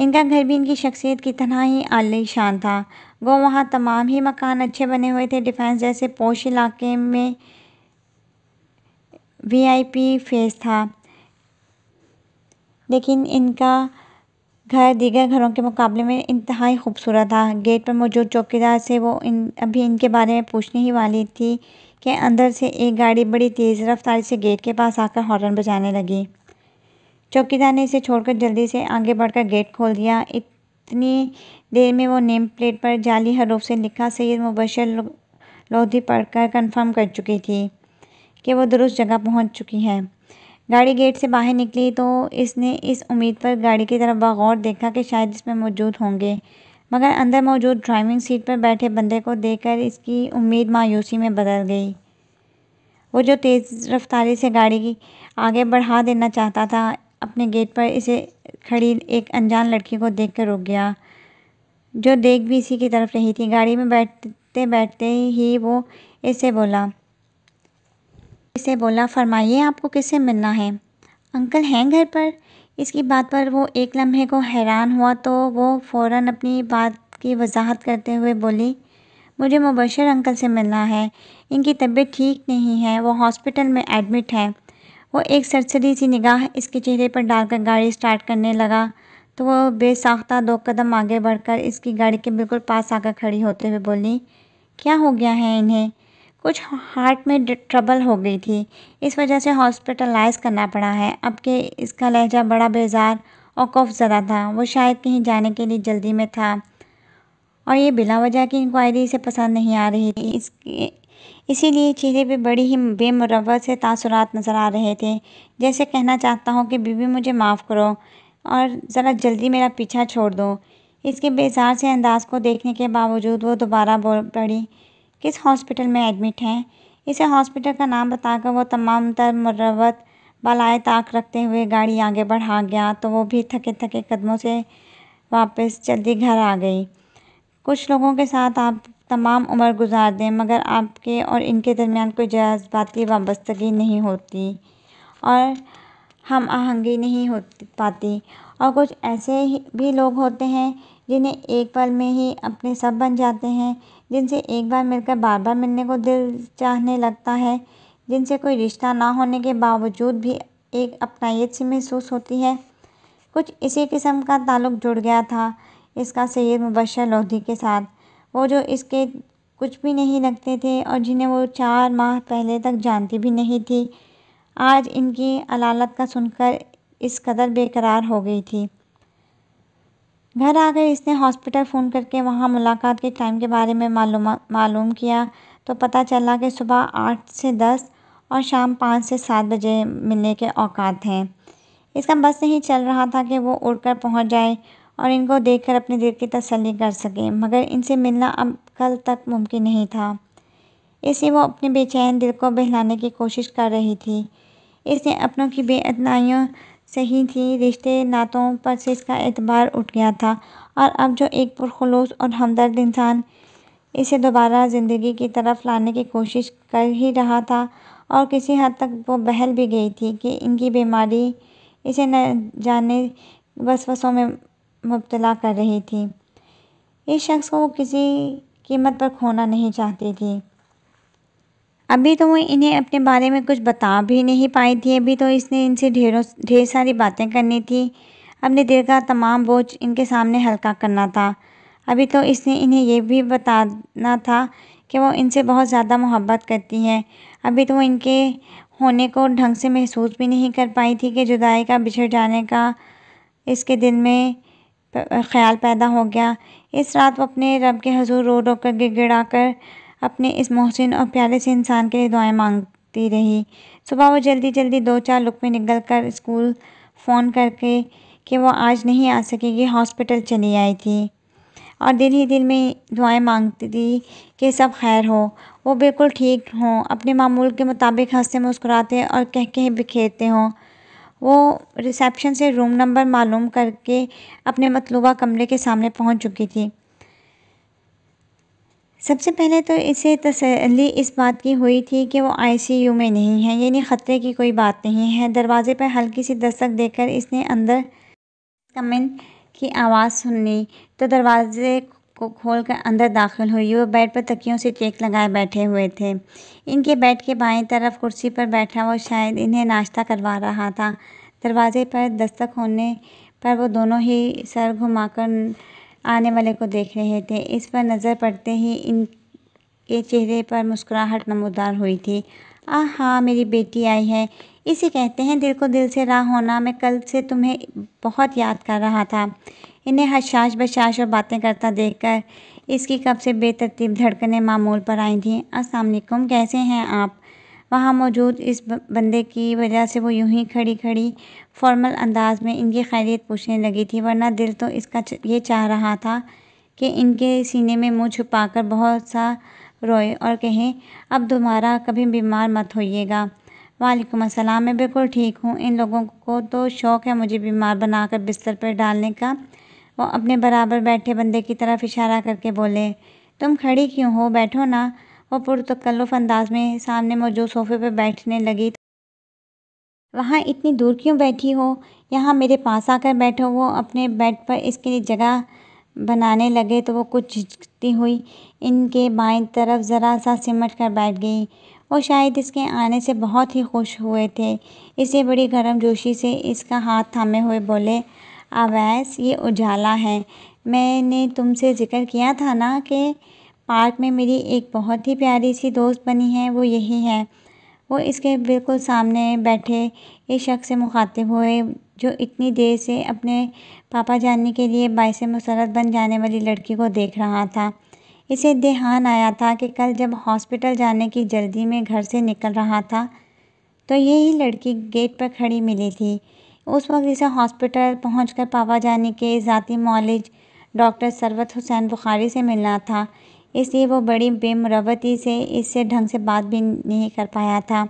इनका घर भी इनकी शख्सियत की तरह ही शान था वो वहाँ तमाम ही मकान अच्छे बने हुए थे डिफेंस जैसे पोश इलाके में वीआईपी फेस था लेकिन इनका घर दीगर घरों के मुकाबले में इंतहाई खूबसूरत था गेट पर मौजूद चौकीदार से वो इन अभी इनके बारे में पूछने ही वाली थी कि अंदर से एक गाड़ी बड़ी तेज़ रफ्तारी से गेट के पास आकर हॉर्न बजाने लगी चौकीदार ने इसे छोड़कर जल्दी से आगे बढ़कर गेट खोल दिया इतनी देर में वो नेम प्लेट पर जाली हरूफ से लिखा सैयद मुबशर लोधी पढ़कर कंफर्म कर चुकी थी कि वो दुरुस्त जगह पहुंच चुकी है गाड़ी गेट से बाहर निकली तो इसने इस उम्मीद पर गाड़ी की तरफ बगौर देखा कि शायद इसमें मौजूद होंगे मगर अंदर मौजूद ड्राइविंग सीट पर बैठे बंदे को देख इसकी उम्मीद मायूसी में बदल गई वो जो तेज़ रफ्तारी से गाड़ी की आगे बढ़ा देना चाहता था अपने गेट पर इसे खड़ी एक अनजान लड़की को कर रुक गया जो देख भी इसी की तरफ रही थी गाड़ी में बैठते बैठते ही वो इसे बोला इसे बोला फरमाइए आपको किससे मिलना है अंकल हैं घर पर इसकी बात पर वो एक लम्हे को हैरान हुआ तो वो फ़ौर अपनी बात की वजाहत करते हुए बोली मुझे मुबशर अंकल से मिलना है इनकी तबीयत ठीक नहीं है वो हॉस्पिटल में एडमिट है वो एक सरसरी सी निगाह इसके चेहरे पर डालकर गाड़ी स्टार्ट करने लगा तो वह बेसाख्ता दो कदम आगे बढ़कर इसकी गाड़ी के बिल्कुल पास आकर खड़ी होते हुए बोली क्या हो गया है इन्हें कुछ हार्ट में ट्रबल हो गई थी इस वजह से हॉस्पिटलाइज करना पड़ा है अब के इसका लहजा बड़ा बेजार और कौफ ज़्यादा था वो शायद कहीं जाने के लिए जल्दी में था और ये बिला वजह की इंक्वायरी इसे पसंद नहीं आ रही थी इसके इसीलिए चेहरे पे बड़ी ही बेमरवत से तासुरात नज़र आ रहे थे जैसे कहना चाहता हूँ कि बीबी मुझे माफ़ करो और ज़रा जल्दी मेरा पीछा छोड़ दो इसके बेजार से अंदाज को देखने के बावजूद वो दोबारा बोल पड़ी किस हॉस्पिटल में एडमिट हैं इसे हॉस्पिटल का नाम बताकर वो तमाम तर मरवत बलाए ताक रखते हुए गाड़ी आगे बढ़ा गया तो वो भी थके थके कदमों से वापस जल्दी घर आ गई कुछ लोगों के साथ आप तमाम उम्र गुजार दें मगर आपके और इनके दरमियान कोई जज्बाती वाबस्तगी नहीं होती और हम आहंगी नहीं हो पाती और कुछ ऐसे ही भी लोग होते हैं जिन्हें एक पल में ही अपने सब बन जाते हैं जिनसे एक बार मिलकर बार बार मिलने को दिल चाहने लगता है जिनसे कोई रिश्ता ना होने के बावजूद भी एक अपनाइत सी महसूस होती है कुछ इसी किस्म का ताल्लुक़ जुड़ गया था इसका सैयद मुबशर लोधी के साथ वो जो इसके कुछ भी नहीं लगते थे और जिन्हें वो चार माह पहले तक जानती भी नहीं थी आज इनकी अलालत का सुनकर इस कदर बेकरार हो गई थी घर आकर इसने हॉस्पिटल फ़ोन करके वहाँ मुलाकात के टाइम के बारे में मालूम मालूम किया तो पता चला कि सुबह आठ से दस और शाम पाँच से सात बजे मिलने के औकात हैं इसका बस नहीं चल रहा था कि वो उड़कर पहुँच जाए और इनको देखकर अपने दिल की तसल्ली कर सके मगर इनसे मिलना अब कल तक मुमकिन नहीं था इसलिए वो अपने बेचैन दिल को बहलाने की कोशिश कर रही थी इसने अपनों की बेअतनाइयों सही थी रिश्ते नातों पर से इसका एतबार उठ गया था और अब जो एक पुरखलूस और हमदर्द इंसान इसे दोबारा ज़िंदगी की तरफ लाने की कोशिश कर ही रहा था और किसी हद तक वो बहल भी गई थी कि इनकी बीमारी इसे न जाने वसवसों में मुबला कर रही थी इस शख्स को वो किसी कीमत पर खोना नहीं चाहती थी अभी तो वो इन्हें अपने बारे में कुछ बता भी नहीं पाई थी अभी तो इसने इनसे ढेरों ढेर सारी बातें करनी थी अपने दिल का तमाम बोझ इनके सामने हल्का करना था अभी तो इसने इन्हें यह भी बताना था कि वो इनसे बहुत ज़्यादा मोहब्बत करती है अभी तो वो इनके होने को ढंग से महसूस भी नहीं कर पाई थी कि जुदाई का बिछड़ जाने का इसके दिल में ख़्याल पैदा हो गया इस रात वो अपने रब के हजूर रो रो कर गिड़गिड़ा कर अपने इस मोहसिन और प्यारे से इंसान के लिए दुआएं मांगती रही सुबह वो जल्दी जल्दी दो चार लुक में निकल कर स्कूल फ़ोन करके कि वो आज नहीं आ सकेगी हॉस्पिटल चली आई थी और दिन ही दिन में दुआएं मांगती थी कि सब खैर हो वो बिल्कुल ठीक हों अपने मामूल के मुताबिक हंसते मुस्कुराते और कह कह बिखेरते हों वो रिसेप्शन से रूम नंबर मालूम करके अपने मतलूबा कमरे के सामने पहुंच चुकी थी सबसे पहले तो इसे तसली इस बात की हुई थी कि वो आईसीयू में नहीं है यानी ख़तरे की कोई बात नहीं है दरवाज़े पर हल्की सी दस्तक देकर इसने अंदर कमिन की आवाज़ सुनी तो दरवाज़े को खोलकर अंदर दाखिल हुई वो बेड पर तकियों से चेक लगाए बैठे हुए थे इनके बेड के बाएं तरफ कुर्सी पर बैठा वो शायद इन्हें नाश्ता करवा रहा था दरवाजे पर दस्तक होने पर वो दोनों ही सर घुमाकर आने वाले को देख रहे थे इस पर नज़र पड़ते ही इनके चेहरे पर मुस्कुराहट नमोदार हुई थी आह हाँ मेरी बेटी आई है इसे कहते हैं दिल को दिल से राह होना मैं कल से तुम्हें बहुत याद कर रहा था इन्हें हशाश बशाश और बातें करता देखकर इसकी कब से बेतरतीब धड़कने मामूल पर आई थी असलकुम कैसे हैं आप वहाँ मौजूद इस बंदे की वजह से वो यूं ही खड़ी खड़ी फॉर्मल अंदाज में इनकी खैरियत पूछने लगी थी वरना दिल तो इसका ये चाह रहा था कि इनके सीने में मुँह छुपाकर बहुत सा रोए और कहें अब दोबारा कभी बीमार मत होइएगा वालेकुम अस्सलाम मैं बिल्कुल ठीक हूँ इन लोगों को तो शौक़ है मुझे बीमार बनाकर बिस्तर पर डालने का वो अपने बराबर बैठे बंदे की तरफ इशारा करके बोले तुम खड़ी क्यों हो बैठो ना वो पुरतकल्लुफ़ अंदाज में सामने मौजूद सोफे पर बैठने लगी वहाँ इतनी दूर क्यों बैठी हो यहाँ मेरे पास आकर बैठो वो अपने बेड पर इसके लिए जगह बनाने लगे तो वो कुछ झिझकती हुई इनके बाएं तरफ ज़रा सा सिमट कर बैठ गई वो शायद इसके आने से बहुत ही खुश हुए थे इसे बड़ी गर्मजोशी से इसका हाथ थामे हुए बोले अवैस ये उजाला है मैंने तुमसे जिक्र किया था ना कि पार्क में मेरी एक बहुत ही प्यारी सी दोस्त बनी है वो यही है वो इसके बिल्कुल सामने बैठे इस शख़्स से मुखातिब हुए जो इतनी देर से अपने पापा जानने के लिए बायस मुसरत बन जाने वाली लड़की को देख रहा था इसे देहान आया था कि कल जब हॉस्पिटल जाने की जल्दी में घर से निकल रहा था तो यही लड़की गेट पर खड़ी मिली थी उस वक्त इसे हॉस्पिटल पहुँच कर पावा जाने के ज़ाती मॉलिज डॉक्टर सरवत हुसैन बुखारी से मिलना था इसलिए वो बड़ी बेमरवती से इससे ढंग से बात भी नहीं कर पाया था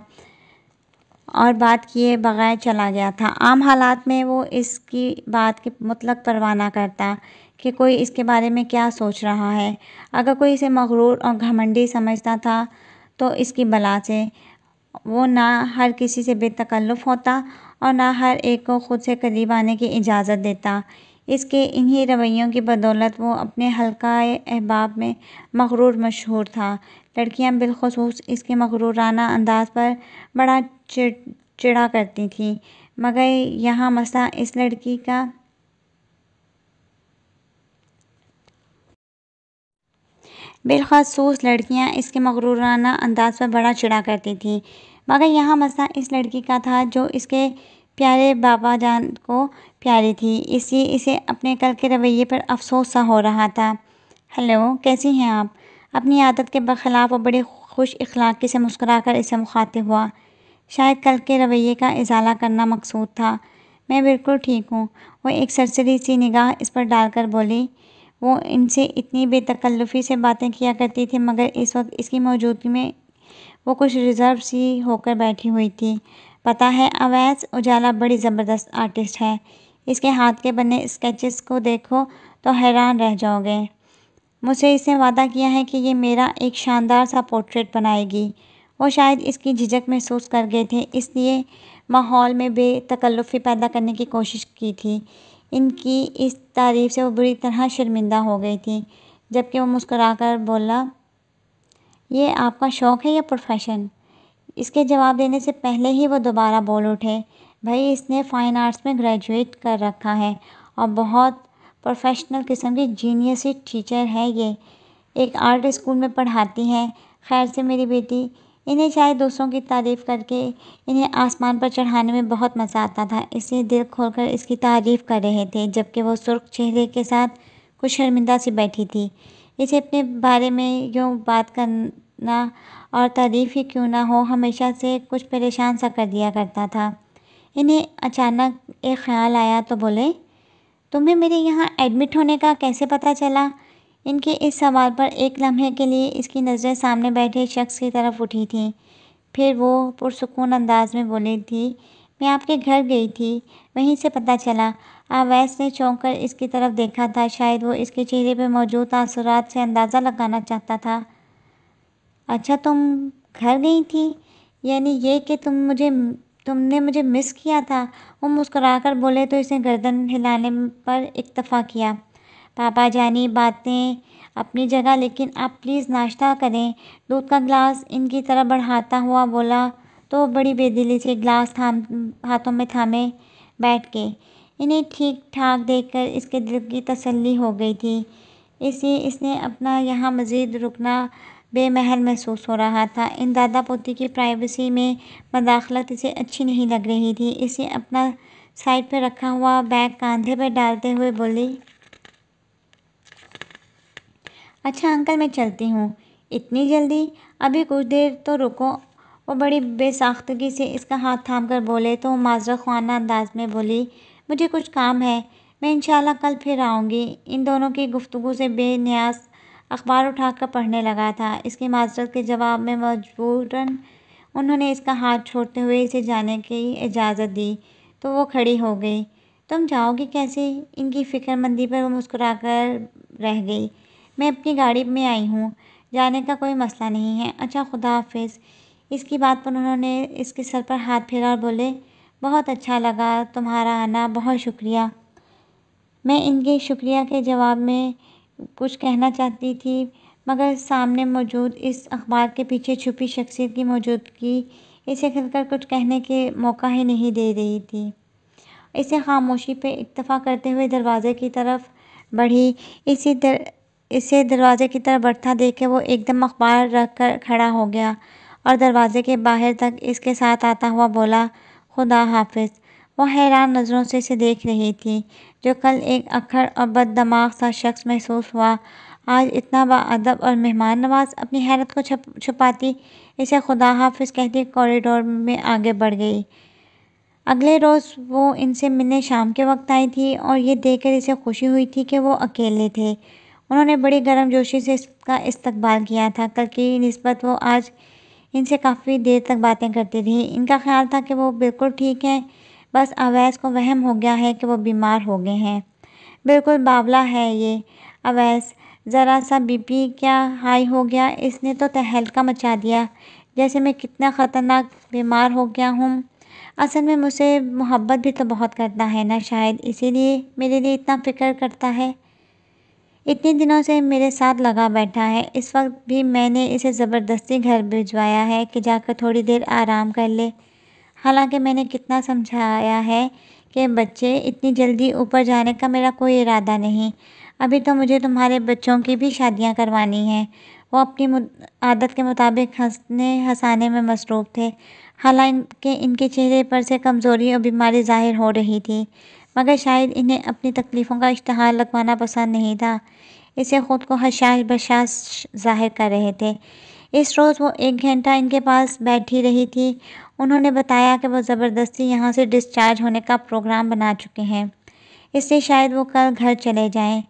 और बात किए बगैर चला गया था आम हालात में वो इसकी बात की मतलब परवाना करता कि कोई इसके बारे में क्या सोच रहा है अगर कोई इसे मगरूर और घमंडी समझता था तो इसकी बला से वो ना हर किसी से बेतकल्लुफ़ होता और ना हर एक को खुद से करीब आने की इजाज़त देता इसके इन्हीं रवैयों की बदौलत वो अपने हल्का अहबाब में मकरूर मशहूर था लड़कियां बिलखसूस इसके मकरूराना अंदाज पर बड़ा चिड़ा करती थीं मगर यहाँ मसला इस लड़की का बिलखसूस लड़कियां इसके मकरूराना अंदाज पर बड़ा चिड़ा करती थीं मगर यहाँ मसला इस लड़की का था जो इसके प्यारे बाबा जान को प्यारी थी इसलिए इसे अपने कल के रवैये पर अफसोस सा हो रहा था हेलो कैसी हैं आप अपनी आदत के बखिलाफ़ और बड़ी खुश अखलाक़ी से मुस्करा कर इसे मुखातिब हुआ शायद कल के रवैये का इजाला करना मकसूद था मैं बिल्कुल ठीक हूँ वो एक सरसरी सी निगाह इस पर डालकर बोली वो इनसे इतनी बेतकल्लुफ़ी से बातें किया करती थी मगर इस वक्त इसकी मौजूदगी में वो कुछ रिजर्व सी होकर बैठी हुई थी पता है अवैस उजाला बड़ी ज़बरदस्त आर्टिस्ट है इसके हाथ के बने स्केचेस को देखो तो हैरान रह जाओगे मुझसे इसने वादा किया है कि ये मेरा एक शानदार सा पोर्ट्रेट बनाएगी वो शायद इसकी झिझक महसूस कर गए थे इसलिए माहौल में बेतकल्लुफ़ी पैदा करने की कोशिश की थी इनकी इस तारीफ़ से वो बुरी तरह शर्मिंदा हो गई थी जबकि वो मुस्करा कर बोला ये आपका शौक़ है या प्रोफेशन इसके जवाब देने से पहले ही वो दोबारा बोल उठे भाई इसने फ़ाइन आर्ट्स में ग्रेजुएट कर रखा है और बहुत प्रोफेशनल किस्म की जीनियस ही टीचर है ये एक आर्ट स्कूल में पढ़ाती हैं खैर से मेरी बेटी इन्हें शायद दूसरों की तारीफ़ करके इन्हें आसमान पर चढ़ाने में बहुत मज़ा आता था इसलिए दिल खोलकर इसकी तारीफ़ कर रहे थे जबकि वो सुर्ख चेहरे के साथ कुछ शर्मिंदा सी बैठी थी इसे अपने बारे में यूँ बात कर ना और तारीफ़ ही क्यों ना हो हमेशा से कुछ परेशान सा कर दिया करता था इन्हें अचानक एक ख़्याल आया तो बोले तुम्हें मेरे यहाँ एडमिट होने का कैसे पता चला इनके इस सवाल पर एक लम्हे के लिए इसकी नज़रें सामने बैठे शख्स की तरफ उठी थी फिर वो पुरसकून अंदाज में बोली थी मैं आपके घर गई थी वहीं से पता चला अवैस ने चौंक कर इसकी तरफ देखा था शायद वो इसके चेहरे पर मौजूद तासुरात से अंदाज़ा लगाना चाहता था अच्छा तुम घर गई थी यानी ये कि तुम मुझे तुमने मुझे मिस किया था वो मुस्करा कर बोले तो इसने गर्दन हिलाने पर इत्तफ़ा किया पापा जानी बातें अपनी जगह लेकिन आप प्लीज़ नाश्ता करें दूध का गिलास इनकी तरह बढ़ाता हुआ बोला तो बड़ी बेदिली से गिलास थाम हाथों में थामे बैठ के इन्हें ठीक ठाक देखकर इसके दिल की तसल्ली हो गई थी इसी इसने अपना यहाँ मज़ीद रुकना बेमहल महसूस हो रहा था इन दादा पोती की प्राइवेसी में मदाखलत इसे अच्छी नहीं लग रही थी इसे अपना साइड पर रखा हुआ बैग कंधे पर डालते हुए बोली अच्छा अंकल मैं चलती हूँ इतनी जल्दी अभी कुछ देर तो रुको वो बड़ी बेसाख्तगी से इसका हाथ थाम कर बोले तो माजरा खाना अंदाज में बोली मुझे कुछ काम है मैं इंशाल्लाह कल फिर आऊँगी इन दोनों की गुफ्तु से बेनियाज अखबार उठाकर पढ़ने लगा था इसके मास्टर के जवाब में मजबूरन उन्होंने इसका हाथ छोड़ते हुए इसे जाने की इजाज़त दी तो वो खड़ी हो गई तुम जाओगे कैसे इनकी फ़िक्रमंदी पर वो मुस्कुरा कर रह गई मैं अपनी गाड़ी में आई हूँ जाने का कोई मसला नहीं है अच्छा खुदा हाफिज़ इसकी बात पर उन्होंने इसके सर पर हाथ फेरा और बोले बहुत अच्छा लगा तुम्हारा आना बहुत शुक्रिया मैं इनके शुक्रिया के जवाब में कुछ कहना चाहती थी मगर सामने मौजूद इस अखबार के पीछे छुपी शख्सियत की मौजूदगी इसे खिलकर कुछ कहने के मौका ही नहीं दे रही थी इसे खामोशी पे इतफा करते हुए दरवाज़े की तरफ बढ़ी इसी दर इसे दरवाज़े की तरफ बढ़ता देखे वो एकदम अखबार रख कर खड़ा हो गया और दरवाज़े के बाहर तक इसके साथ आता हुआ बोला खुदा हाफिज वो हैरान नज़रों से इसे देख रही थी जो कल एक अखड़ और बददमाग सा शख्स महसूस हुआ आज इतना बाअदब और मेहमान नवाज अपनी हैरत को छप छुपाती इसे खुदा हाफिज कहती कॉरिडोर में आगे बढ़ गई अगले रोज़ वो इनसे मिलने शाम के वक्त आई थी और ये देखकर इसे खुशी हुई थी कि वो अकेले थे उन्होंने बड़ी गर्म जोशी से इसका इस्तकबाल किया था कल की नस्बत वो आज इनसे काफ़ी देर तक बातें करती रही इनका ख्याल था कि वो बिल्कुल ठीक हैं बस अवैस को वहम हो गया है कि वो बीमार हो गए हैं बिल्कुल बावला है ये अवैस ज़रा सा बीपी क्या हाई हो गया इसने तो तहलका मचा दिया जैसे मैं कितना ख़तरनाक बीमार हो गया हूँ असल में मुझसे मोहब्बत भी तो बहुत करता है ना शायद इसीलिए मेरे लिए इतना फ़िक्र करता है इतने दिनों से मेरे साथ लगा बैठा है इस वक्त भी मैंने इसे ज़बरदस्ती घर भिजवाया है कि जाकर थोड़ी देर आराम कर ले हालांकि मैंने कितना समझाया है कि बच्चे इतनी जल्दी ऊपर जाने का मेरा कोई इरादा नहीं अभी तो मुझे तुम्हारे बच्चों की भी शादियाँ करवानी हैं वो अपनी आदत के मुताबिक हंसने हंसाने में मसरूफ़ थे हालांकि इनके चेहरे पर से कमज़ोरी और बीमारी ज़ाहिर हो रही थी मगर शायद इन्हें अपनी तकलीफ़ों का इश्तहार लगवाना पसंद नहीं था इसे ख़ुद को हशाश बशाश जाहिर कर रहे थे इस रोज़ वो एक घंटा इनके पास बैठी रही थी उन्होंने बताया कि वो ज़बरदस्ती यहाँ से डिस्चार्ज होने का प्रोग्राम बना चुके हैं इसलिए शायद वो कल घर चले जाएं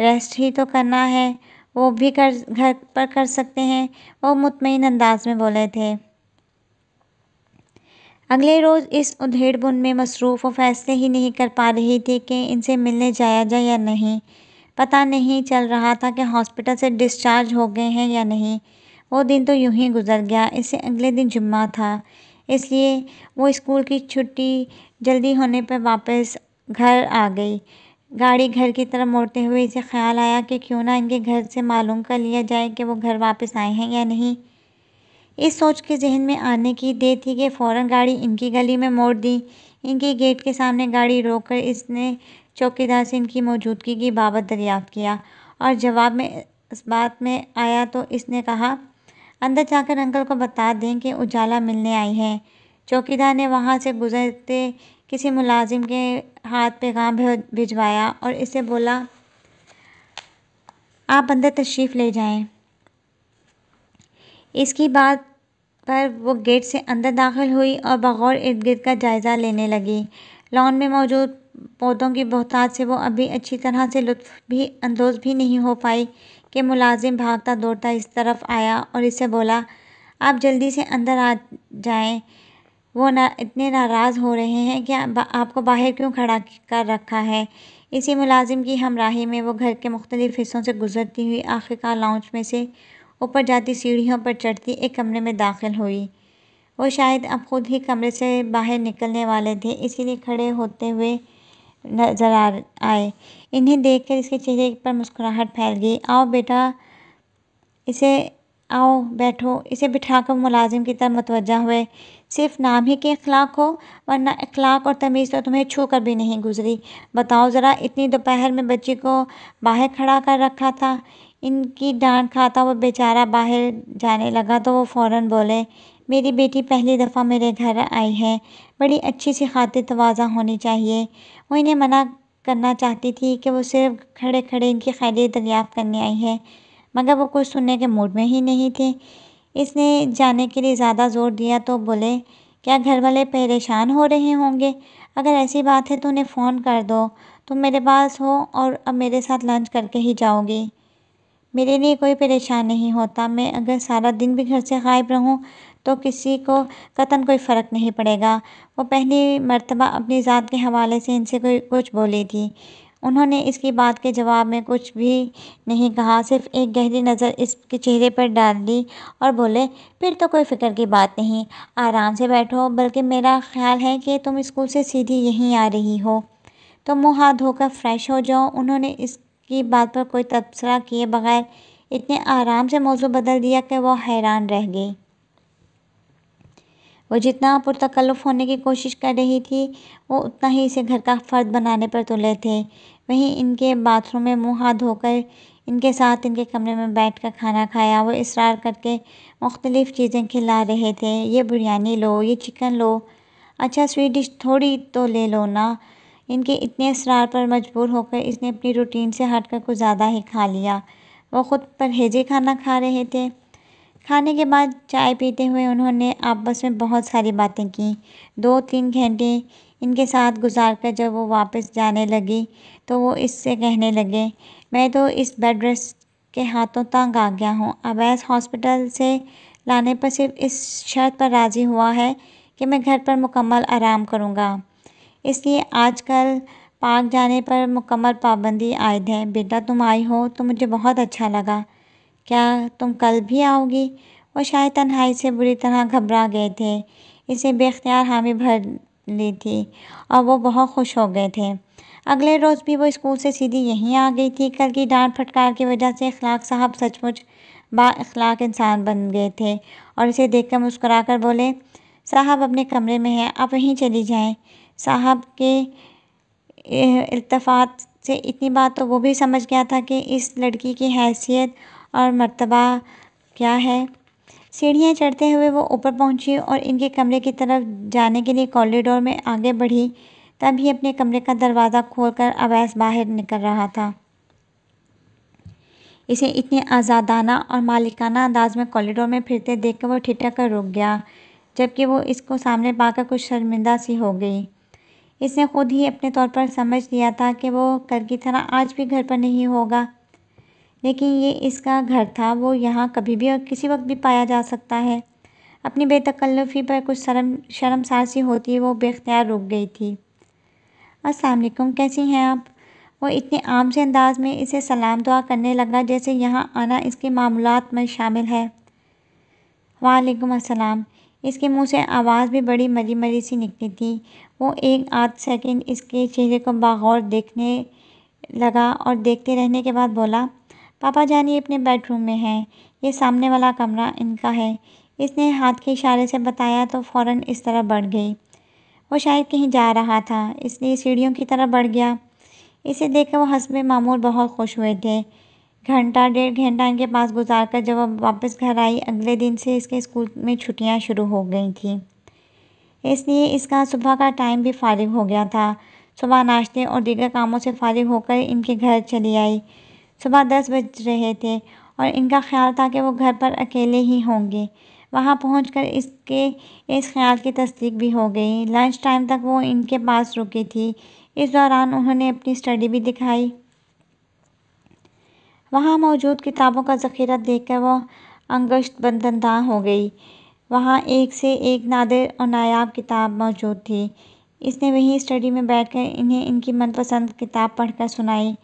रेस्ट ही तो करना है वो भी कर घर पर कर सकते हैं वो मुतमिन अंदाज में बोले थे अगले रोज़ इस उधेड़ बुन में मसरूफ़ वो फैसले ही नहीं कर पा रही थी कि इनसे मिलने जाया जाए या नहीं पता नहीं चल रहा था कि हॉस्पिटल से डिस्चार्ज हो गए हैं या नहीं वो दिन तो यूँ ही गुज़र गया इससे अगले दिन जुम्मा था इसलिए वो स्कूल की छुट्टी जल्दी होने पर वापस घर आ गई गाड़ी घर की तरफ मोड़ते हुए इसे ख्याल आया कि क्यों ना इनके घर से मालूम कर लिया जाए कि वो घर वापस आए हैं या नहीं इस सोच के जहन में आने की देर थी कि फ़ौर गाड़ी इनकी गली में मोड़ दी इनके गेट के सामने गाड़ी रोककर इसने चौकीदार से इनकी मौजूदगी की बाबत दरियाफ़ किया और जवाब में इस बात में आया तो इसने कहा अंदर जाकर अंकल को बता दें कि उजाला मिलने आई है चौकीदार ने वहाँ से गुज़रते किसी मुलाजिम के हाथ पैगाम भिजवाया और इसे बोला आप अंदर तशरीफ़ ले जाएं। इसकी बात पर वो गेट से अंदर दाखिल हुई और बगौर इर्द गिर्द का जायज़ा लेने लगी लॉन में मौजूद पौधों की बहुतात से वो अभी अच्छी तरह से लुत्फ भी अंदोज भी नहीं हो पाई कि मुलाजिम भागता दौड़ता इस तरफ आया और इसे बोला आप जल्दी से अंदर आ जाएं वो ना इतने नाराज़ हो रहे हैं कि आपको बाहर क्यों खड़ा कर रखा है इसी मुलाजिम की हमराही में वो घर के मुख्तलिफ हिस्सों से गुजरती हुई आखिरकार लाउंज में से ऊपर जाती सीढ़ियों पर चढ़ती एक कमरे में दाखिल हुई वो शायद अब खुद ही कमरे से बाहर निकलने वाले थे इसीलिए खड़े होते हुए नजर आ आए इन्हें देखकर इसके चेहरे पर मुस्कुराहट फैल गई आओ बेटा इसे आओ बैठो इसे बिठाकर मुलाजिम की तरह मुतवजह हुए सिर्फ नाम ही के अखलाक हो वरना अखलाक और तमीज़ तो तुम्हें छू कर भी नहीं गुजरी बताओ ज़रा इतनी दोपहर में बच्ची को बाहर खड़ा कर रखा था इनकी डांट खाता वो बेचारा बाहर जाने लगा तो वो फ़ौरन बोले मेरी बेटी पहली दफ़ा मेरे घर आई है बड़ी अच्छी सी खातिर तोज़ा होनी चाहिए वो इन्हें मना करना चाहती थी कि वो सिर्फ खड़े खड़े इनकी खैरियत दरियाफ़ करने आई है मगर वो कुछ सुनने के मूड में ही नहीं थे इसने जाने के लिए ज़्यादा ज़ोर दिया तो बोले क्या घर वाले परेशान हो रहे होंगे अगर ऐसी बात है तो उन्हें फ़ोन कर दो तुम मेरे पास हो और अब मेरे साथ लंच करके ही जाओगी मेरे लिए कोई परेशान नहीं होता मैं अगर सारा दिन भी घर से गायब रहूं तो किसी को कतन कोई फ़र्क नहीं पड़ेगा वो पहली मरतबा अपनी ज़ात के हवाले से इनसे कोई कुछ बोली थी उन्होंने इसकी बात के जवाब में कुछ भी नहीं कहा सिर्फ एक गहरी नज़र इसके चेहरे पर डाल दी और बोले फिर तो कोई फ़िक्र की बात नहीं आराम से बैठो बल्कि मेरा ख्याल है कि तुम स्कूल से सीधी यहीं आ रही हो तो मुँह हाथ धोकर फ्रेश हो जाओ उन्होंने इसकी बात पर कोई तबसरा किए बगैर इतने आराम से मौजू बदल दिया कि वह हैरान रह गई वह जितना पुरतकल्फ़ होने की कोशिश कर रही थी वो उतना ही इसे घर का फ़र्द बनाने पर तुले थे वहीं इनके बाथरूम में मुँह हाथ धोकर इनके साथ इनके कमरे में बैठ कर खाना खाया वो इसरार करके मुख्तलिफ़ चीज़ें खिला रहे थे ये बिरयानी लो ये चिकन लो अच्छा स्वीट डिश थोड़ी तो ले लो ना इनके इतने इसरार पर मजबूर होकर इसने अपनी रूटीन से हटकर कुछ ज़्यादा ही खा लिया वो ख़ुद परहेजी खाना खा रहे थे खाने के बाद चाय पीते हुए उन्होंने आपस में बहुत सारी बातें की दो तीन घंटे इनके साथ गुजार कर जब वो वापस जाने लगी तो वो इससे कहने लगे मैं तो इस बेड रेस्ट के हाथों तंग आ गया हूँ अवैस हॉस्पिटल से लाने पर सिर्फ इस शर्त पर राज़ी हुआ है कि मैं घर पर मुकम्मल आराम करूँगा इसलिए आजकल पार्क जाने पर मुकम्मल पाबंदी आयद है बेटा तुम आई हो तो मुझे बहुत अच्छा लगा क्या तुम कल भी आओगी वो शायद तन्हाई से बुरी तरह घबरा गए थे इसे बेख्तियार हामी भर ली थी और वो बहुत खुश हो गए थे अगले रोज़ भी वो स्कूल से सीधी यहीं आ गई थी कल की डांट फटकार की वजह से अखलाक साहब सचमुच बाखलाक इंसान बन गए थे और इसे देखकर मुस्करा कर बोले साहब अपने कमरे में हैं आप वहीं चली जाएं साहब के इल्तफात से इतनी बात तो वो भी समझ गया था कि इस लड़की की हैसियत और मर्तबा क्या है सीढ़ियाँ चढ़ते हुए वो ऊपर पहुँची और इनके कमरे की तरफ जाने के लिए कॉरिडोर में आगे बढ़ी तभी अपने कमरे का दरवाज़ा खोलकर अवैस बाहर निकल रहा था इसे इतने आज़ादाना और मालिकाना अंदाज में कॉरिडोर में फिरते देख कर वो ठिठक कर रुक गया जबकि वो इसको सामने पाकर कुछ शर्मिंदा सी हो गई इसने खुद ही अपने तौर पर समझ लिया था कि वो कल की तरह आज भी घर पर नहीं होगा लेकिन ये इसका घर था वो यहाँ कभी भी और किसी वक्त भी पाया जा सकता है अपनी बेतकल्लफ़ी पर कुछ शर्म शर्मसार सी होती है वो बेख्तियार रुक गई थी असलकुम कैसी हैं आप वो इतने आम से अंदाज में इसे सलाम दुआ करने लगा जैसे यहाँ आना इसके मामूलत में शामिल है वालेकुम अस्सलाम इसके मुंह से आवाज़ भी बड़ी मरी मरी सी निकली थी वो एक आध सेकंड इसके चेहरे को बागौर देखने लगा और देखते रहने के बाद बोला पापा जान ये अपने बेडरूम में हैं ये सामने वाला कमरा इनका है इसने हाथ के इशारे से बताया तो फौरन इस तरह बढ़ गई वो शायद कहीं जा रहा था इसलिए सीढ़ियों की तरह बढ़ गया इसे देख वो हंसब मामूल बहुत खुश हुए थे घंटा डेढ़ घंटा इनके पास गुजार कर जब वह वापस घर आई अगले दिन से इसके स्कूल में छुट्टियां शुरू हो गई थी इसलिए इसका सुबह का टाइम भी फारिग हो गया था सुबह नाश्ते और दीगर कामों से फारिग होकर इनके घर चली आई सुबह दस बज रहे थे और इनका ख्याल था कि वो घर पर अकेले ही होंगे वहाँ पहुँच कर इसके इस ख्याल की तस्दीक भी हो गई लंच टाइम तक वो इनके पास रुकी थी इस दौरान उन्होंने अपनी स्टडी भी दिखाई वहाँ मौजूद किताबों का ज़ख़ीरा देखकर वो अंगश्त बंदनदा हो गई वहाँ एक से एक नादिर और नायाब किताब मौजूद थी इसने वहीं स्टडी में बैठकर इन्हें इनकी मनपसंद किताब पढ़कर सुनाई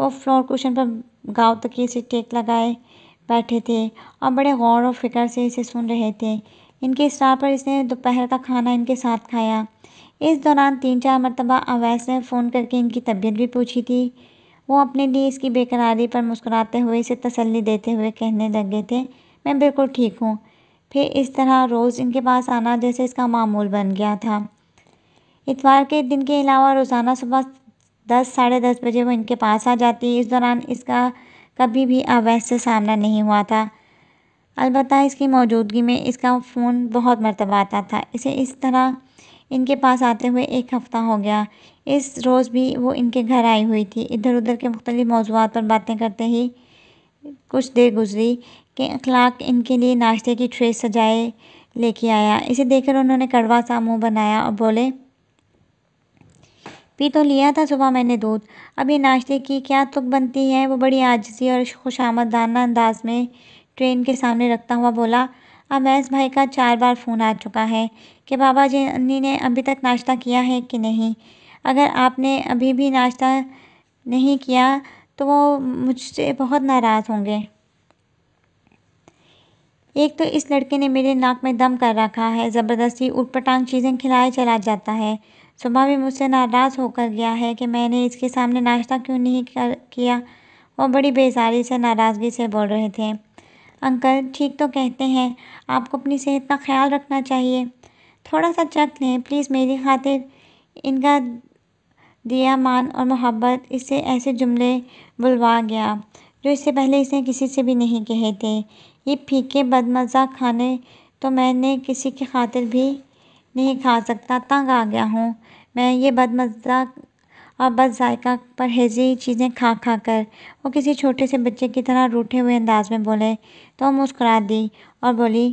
वो फ्लोर कुशन पर गाँव तक से टेक लगाए बैठे थे और बड़े गौर और फिक्र से इसे सुन रहे थे इनके स्टार पर इसने दोपहर का खाना इनके साथ खाया इस दौरान तीन चार मरतबा अवैस ने फ़ोन करके इनकी तबीयत भी पूछी थी वो अपने लिए इसकी बेकरारी पर मुस्कुराते हुए इसे तसल्ली देते हुए कहने लगे थे मैं बिल्कुल ठीक हूँ फिर इस तरह रोज़ इनके पास आना जैसे इसका मामूल बन गया था इतवार के दिन के अलावा रोज़ाना सुबह दस साढ़े दस बजे वो इनके पास आ जाती है इस दौरान इसका कभी भी अवैध से सामना नहीं हुआ था अलबत् इसकी मौजूदगी में इसका फ़ोन बहुत मरतबा आता था इसे इस तरह इनके पास आते हुए एक हफ़्ता हो गया इस रोज़ भी वो इनके घर आई हुई थी इधर उधर के मुख्तलि मौजूद पर बातें करते ही कुछ देर गुजरी कि अखलाक इनके लिए नाश्ते की ट्रे सजाए लेके आया इसे देखकर उन्होंने कड़वा सा मुंह बनाया और बोले पी तो लिया था सुबह मैंने दूध अभी नाश्ते की क्या तुक बनती है वो बड़ी आजसी और खुशामदाना अंदाज में ट्रेन के सामने रखता हुआ बोला अमैस भाई का चार बार फ़ोन आ चुका है कि बाबा जी ने अभी तक नाश्ता किया है कि नहीं अगर आपने अभी भी नाश्ता नहीं किया तो वो मुझसे बहुत नाराज़ होंगे एक तो इस लड़के ने मेरे नाक में दम कर रखा है ज़बरदस्ती उठपटांग चीज़ें खिलाए चला जाता है सुबह भी मुझसे नाराज़ होकर गया है कि मैंने इसके सामने नाश्ता क्यों नहीं कर किया वो बड़ी बेज़ारी से नाराज़गी से बोल रहे थे अंकल ठीक तो कहते हैं आपको अपनी सेहत का ख्याल रखना चाहिए थोड़ा सा चक लें प्लीज़ मेरी खातिर इनका दिया मान और मोहब्बत इससे ऐसे जुमले बुलवा गया जो इससे पहले इसने किसी से भी नहीं कहे थे ये फीके बदमज़ा खाने तो मैंने किसी की खातिर भी नहीं खा सकता तंग आ गया हूँ मैं ये बदमजाक और जायका परहेज़ी चीज़ें खा खा कर वो किसी छोटे से बच्चे की तरह रूठे हुए अंदाज़ में बोले तो मुस्करा दी और बोली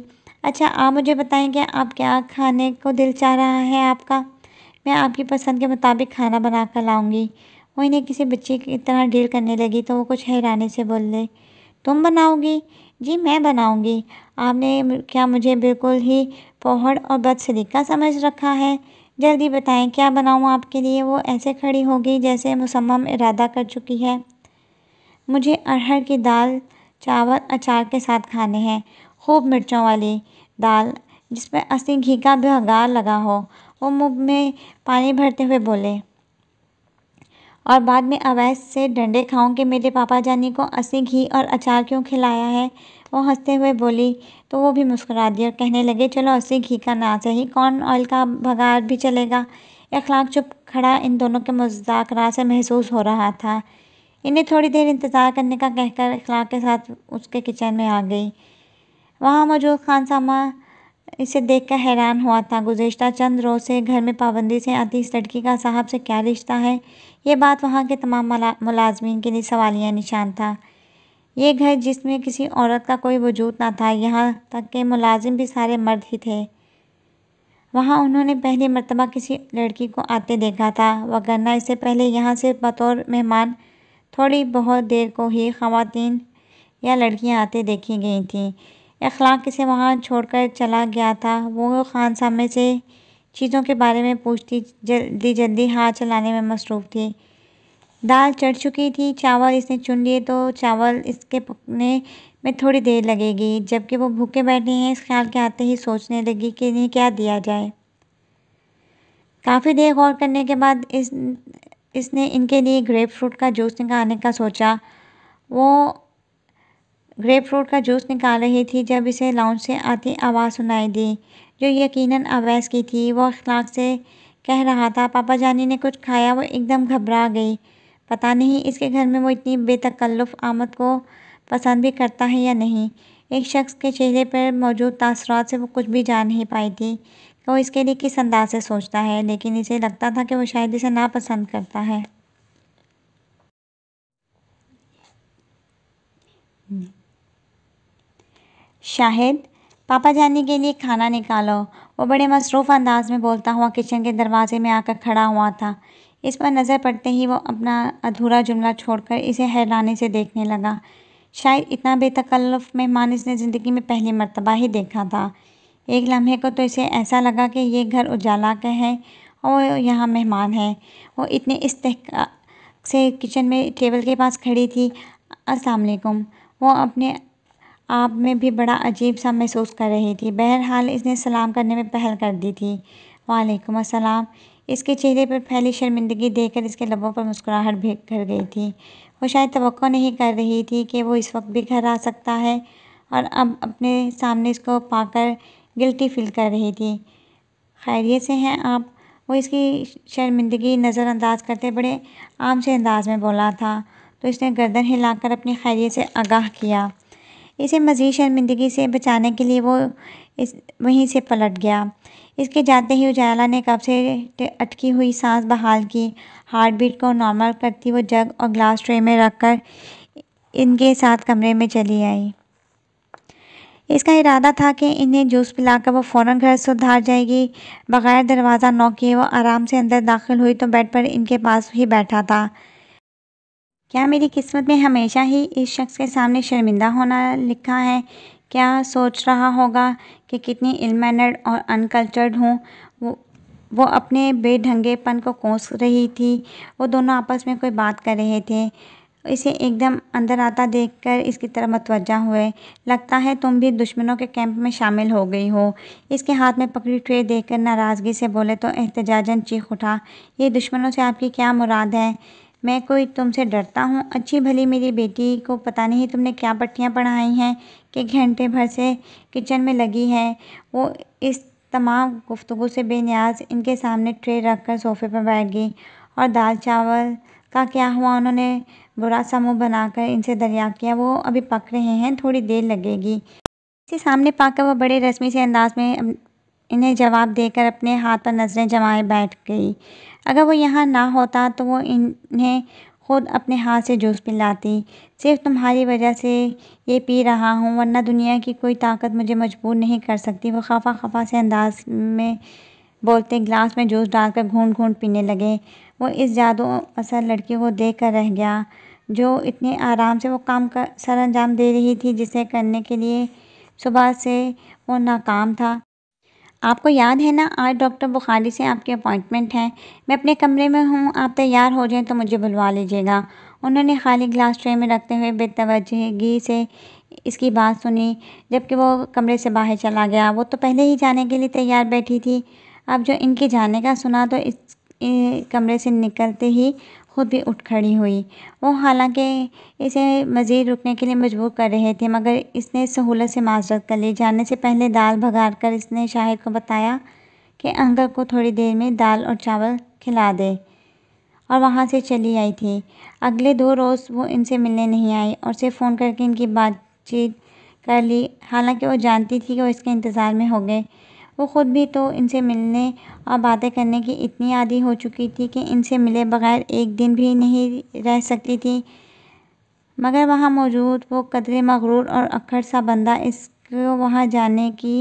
अच्छा आप मुझे बताएं कि आप क्या खाने को दिल चाह रहा है आपका मैं आपकी पसंद के मुताबिक खाना बना कर लाऊँगी वो इन्हें किसी बच्चे की तरह डील करने लगी तो वो कुछ हैरानी से बोले तुम बनाओगी जी मैं बनाऊँगी आपने क्या मुझे बिल्कुल ही पोहड़ और बदसलीका समझ रखा है जल्दी बताएं क्या बनाऊं आपके लिए वो ऐसे खड़ी हो गई जैसे मुसम्म इरादा कर चुकी है मुझे अरहर की दाल चावल अचार के साथ खाने हैं खूब मिर्चों वाली दाल जिसमें असली घी का बघार लगा हो वो मुँह में पानी भरते हुए बोले और बाद में अवैध से डंडे खाऊं कि मेरे पापा जानी को असली घी और अचार क्यों खिलाया है वो हंसते हुए बोली तो वो भी मुस्करा दिए और कहने लगे चलो हंसी घी का ना सही कौन ऑयल का भगार भी चलेगा अखलाक चुप खड़ा इन दोनों के मजाकरा से महसूस हो रहा था इन्हें थोड़ी देर इंतज़ार करने का कहकर अखलाक के साथ उसके किचन में आ गई वहाँ मौजूद खान सामा इसे देख कर हैरान हुआ था गुजशत चंद रोज़ से घर में पाबंदी से आती इस लड़की का साहब से क्या रिश्ता है ये बात वहाँ के तमाम मुलाजमीन के लिए सवालिया निशान था ये घर जिसमें किसी औरत का कोई वजूद ना था यहाँ तक के मुलाजिम भी सारे मर्द ही थे वहाँ उन्होंने पहली मरतबा किसी लड़की को आते देखा था वगरना इससे पहले यहाँ से बतौर मेहमान थोड़ी बहुत देर को ही खातन या लड़कियाँ आते देखी गई थीं अखलाक इसे वहाँ छोड़कर चला गया था वो खान साहब में से चीज़ों के बारे में पूछती जल्दी जल्दी हाथ चलाने में मसरूफ़ थी दाल चढ़ चुकी थी चावल इसने चुन लिए तो चावल इसके पकने में थोड़ी देर लगेगी जबकि वो भूखे बैठे हैं इस ख्याल के आते ही सोचने लगी कि इन्हें क्या दिया जाए काफ़ी देर गौर करने के बाद इस इसने इनके लिए ग्रेप फ्रूट का जूस निकालने का सोचा वो ग्रेप फ्रूट का जूस निकाल रही थी जब इसे लाउंज से आती आवाज़ सुनाई दी जो यकीनन अवैस की थी वो अखलाक से कह रहा था पापा जानी ने कुछ खाया वो एकदम घबरा गई पता नहीं इसके घर में वो इतनी बेतकल्लुफ़ आमद को पसंद भी करता है या नहीं एक शख्स के चेहरे पर मौजूद तासरात से वो कुछ भी जान नहीं पाई थी कि वो इसके लिए किस अंदाज से सोचता है लेकिन इसे लगता था कि वो शायद इसे नापसंद करता है शाहिद पापा जाने के लिए खाना निकालो वो बड़े मसरूफ़ अंदाज में बोलता हुआ किचन के दरवाजे में आकर खड़ा हुआ था इस पर नज़र पड़ते ही वो अपना अधूरा जुमला छोड़कर इसे हैरानी से देखने लगा शायद इतना बेतकल्लफ मेहमान इसने ज़िंदगी में पहली मरतबा ही देखा था एक लम्हे को तो इसे ऐसा लगा कि ये घर उजाला का है और यहाँ मेहमान है वो इतने इस से किचन में टेबल के पास खड़ी थी असलकुम वो अपने आप में भी बड़ा अजीब सा महसूस कर रही थी बहरहाल इसने सलाम करने में पहल कर दी थी वालेकुम अस्सलाम इसके चेहरे पर फैली शर्मिंदगी देखकर इसके लबों पर मुस्कुराहट भी कर गई थी वो शायद तो नहीं कर रही थी कि वो इस वक्त भी घर आ सकता है और अब अपने सामने इसको पाकर गिल्टी फील कर रही थी खैरियत से हैं आप वो इसकी शर्मिंदगी नज़रअंदाज करते बड़े आम से अंदाज में बोला था तो इसने गर्दन हिलाकर अपनी खैरियत से आगाह किया इसे मज़ीद शर्मिंदगी से बचाने के लिए वो इस वहीं से पलट गया इसके जाते ही उजाला ने कब से अटकी हुई सांस बहाल की हार्ट बीट को नॉर्मल करती वो जग और ग्लास ट्रे में रख कर इनके साथ कमरे में चली आई इसका इरादा था कि इन्हें जूस पिलाकर वो फ़ौर घर सुधार जाएगी बग़ैर दरवाज़ा नौक किए वो आराम से अंदर दाखिल हुई तो बेड पर इनके पास ही बैठा था क्या मेरी किस्मत में हमेशा ही इस शख्स के सामने शर्मिंदा होना लिखा है क्या सोच रहा होगा कि कितनी इलमैनर्ड और अनकल्चर्ड हूँ वो वो अपने बेढंगेपन को कोस रही थी वो दोनों आपस में कोई बात कर रहे थे इसे एकदम अंदर आता देखकर इसकी तरह मतवजा हुए लगता है तुम भी दुश्मनों के कैंप में शामिल हो गई हो इसके हाथ में पकड़ी ट्रे देखकर नाराज़गी से बोले तो एहतजाजन चीख उठा ये दुश्मनों से आपकी क्या मुराद है मैं कोई तुमसे डरता हूँ अच्छी भली मेरी बेटी को पता नहीं तुमने क्या पट्टियाँ पढ़ाई हैं कि घंटे भर से किचन में लगी है वो इस तमाम गुफ्तु से बेनियाज इनके सामने ट्रे रख कर सोफ़े पर बैठ गई और दाल चावल का क्या हुआ उन्होंने बुरा सा मुँह बनाकर इनसे दरिया किया वो अभी पक रहे हैं थोड़ी देर लगेगी इसी सामने पाकर वह बड़े रस्मी से अंदाज में इन्हें जवाब देकर अपने हाथ पर नज़रें जमाए बैठ गई अगर वो यहाँ ना होता तो वो इन्हें खुद अपने हाथ से जूस पिलाती सिर्फ तुम्हारी वजह से ये पी रहा हूँ वरना दुनिया की कोई ताकत मुझे मजबूर नहीं कर सकती वो खफा खफा से अंदाज में बोलते गिलास में जूस डालकर घूंट घूंट पीने लगे वो इस जादू असर लड़की को देख कर रह गया जो इतने आराम से वो काम का सर अंजाम दे रही थी जिसे करने के लिए सुबह से वो नाकाम था आपको याद है ना आज डॉक्टर बुखारी से आपकी अपॉइंटमेंट है मैं अपने कमरे में हूँ आप तैयार हो जाएं तो मुझे बुलवा लीजिएगा उन्होंने खाली ग्लास ट्रे में रखते हुए बेतवजगी से इसकी बात सुनी जबकि वो कमरे से बाहर चला गया वो तो पहले ही जाने के लिए तैयार बैठी थी अब जो इनके जाने का सुना तो इस कमरे से निकलते ही खुद भी उठ खड़ी हुई वो हालांकि इसे मज़ीद रुकने के लिए मजबूर कर रहे थे मगर इसने सहूलत से माजरत कर ली जाने से पहले दाल भगाड़ कर इसने शाहिद को बताया कि अंकल को थोड़ी देर में दाल और चावल खिला दे और वहाँ से चली आई थी अगले दो रोज़ वो इनसे मिलने नहीं आई और सिर्फ फ़ोन करके इनकी बातचीत कर ली हालांकि वो जानती थी कि वो इसके इंतज़ार में हो गए वो ख़ुद भी तो इनसे मिलने और बातें करने की इतनी आदि हो चुकी थी कि इनसे मिले बगैर एक दिन भी नहीं रह सकती थी मगर वहाँ मौजूद वो कदरे मग़रूर और अक्खड़ सा बंदा इसको वहाँ जाने की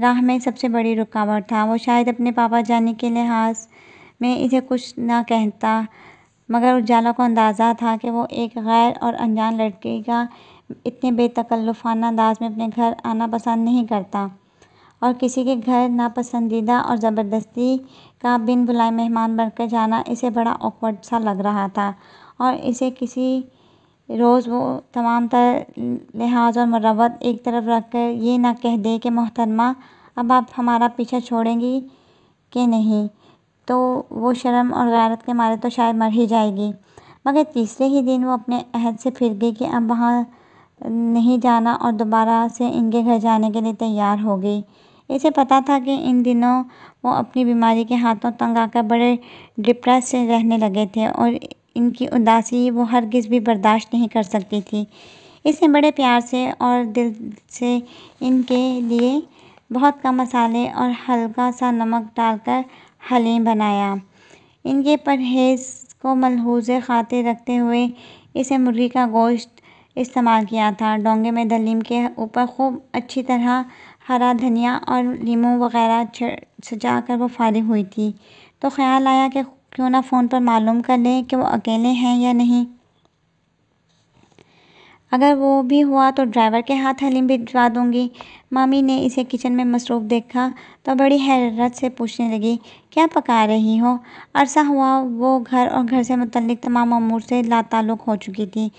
राह में सबसे बड़ी रुकावट था वो शायद अपने पापा जाने के लिहाज में इसे कुछ ना कहता मगर उजाला को अंदाज़ा था कि वो एक गैर और अनजान लड़के का इतने बेतकल्लुफ़ाना अंदाज में अपने घर आना पसंद नहीं करता और किसी के घर नापसंदीदा और ज़बरदस्ती का बिन बुलाए मेहमान बनकर जाना इसे बड़ा ऑकवर्ड सा लग रहा था और इसे किसी रोज़ वो तमाम तर लिहाज और मरवत एक तरफ रख कर ये ना कह दे कि मोहतरमा अब आप हमारा पीछा छोड़ेंगी कि नहीं तो वो शर्म और गैरत के मारे तो शायद मर ही जाएगी मगर तीसरे ही दिन वो अपने अहद से फिर गई कि अब वहाँ नहीं जाना और दोबारा से इनके घर जाने के लिए तैयार हो गई इसे पता था कि इन दिनों वो अपनी बीमारी के हाथों तंग आकर बड़े डिप्रेस से रहने लगे थे और इनकी उदासी वो किस भी बर्दाश्त नहीं कर सकती थी इसने बड़े प्यार से और दिल से इनके लिए बहुत कम मसाले और हल्का सा नमक डालकर हलीम बनाया इनके परहेज़ को मलहूज खाते रखते हुए इसे मुर्गी का गोश्त इस्तेमाल किया था डोंगे में दलीम के ऊपर खूब अच्छी तरह हरा धनिया और नींबू वगैरह सजा कर वो फारिग हुई थी तो ख़्याल आया कि क्यों ना फ़ोन पर मालूम कर लें कि वो अकेले हैं या नहीं अगर वो भी हुआ तो ड्राइवर के हाथ हलीम भिजवा दूंगी मामी ने इसे किचन में मसरूफ़ देखा तो बड़ी हैरत से पूछने लगी क्या पका रही हो अरसा हुआ वो घर और घर से मुतलिक तमाम अमूर से लाताल्लुक़ हो चुकी थी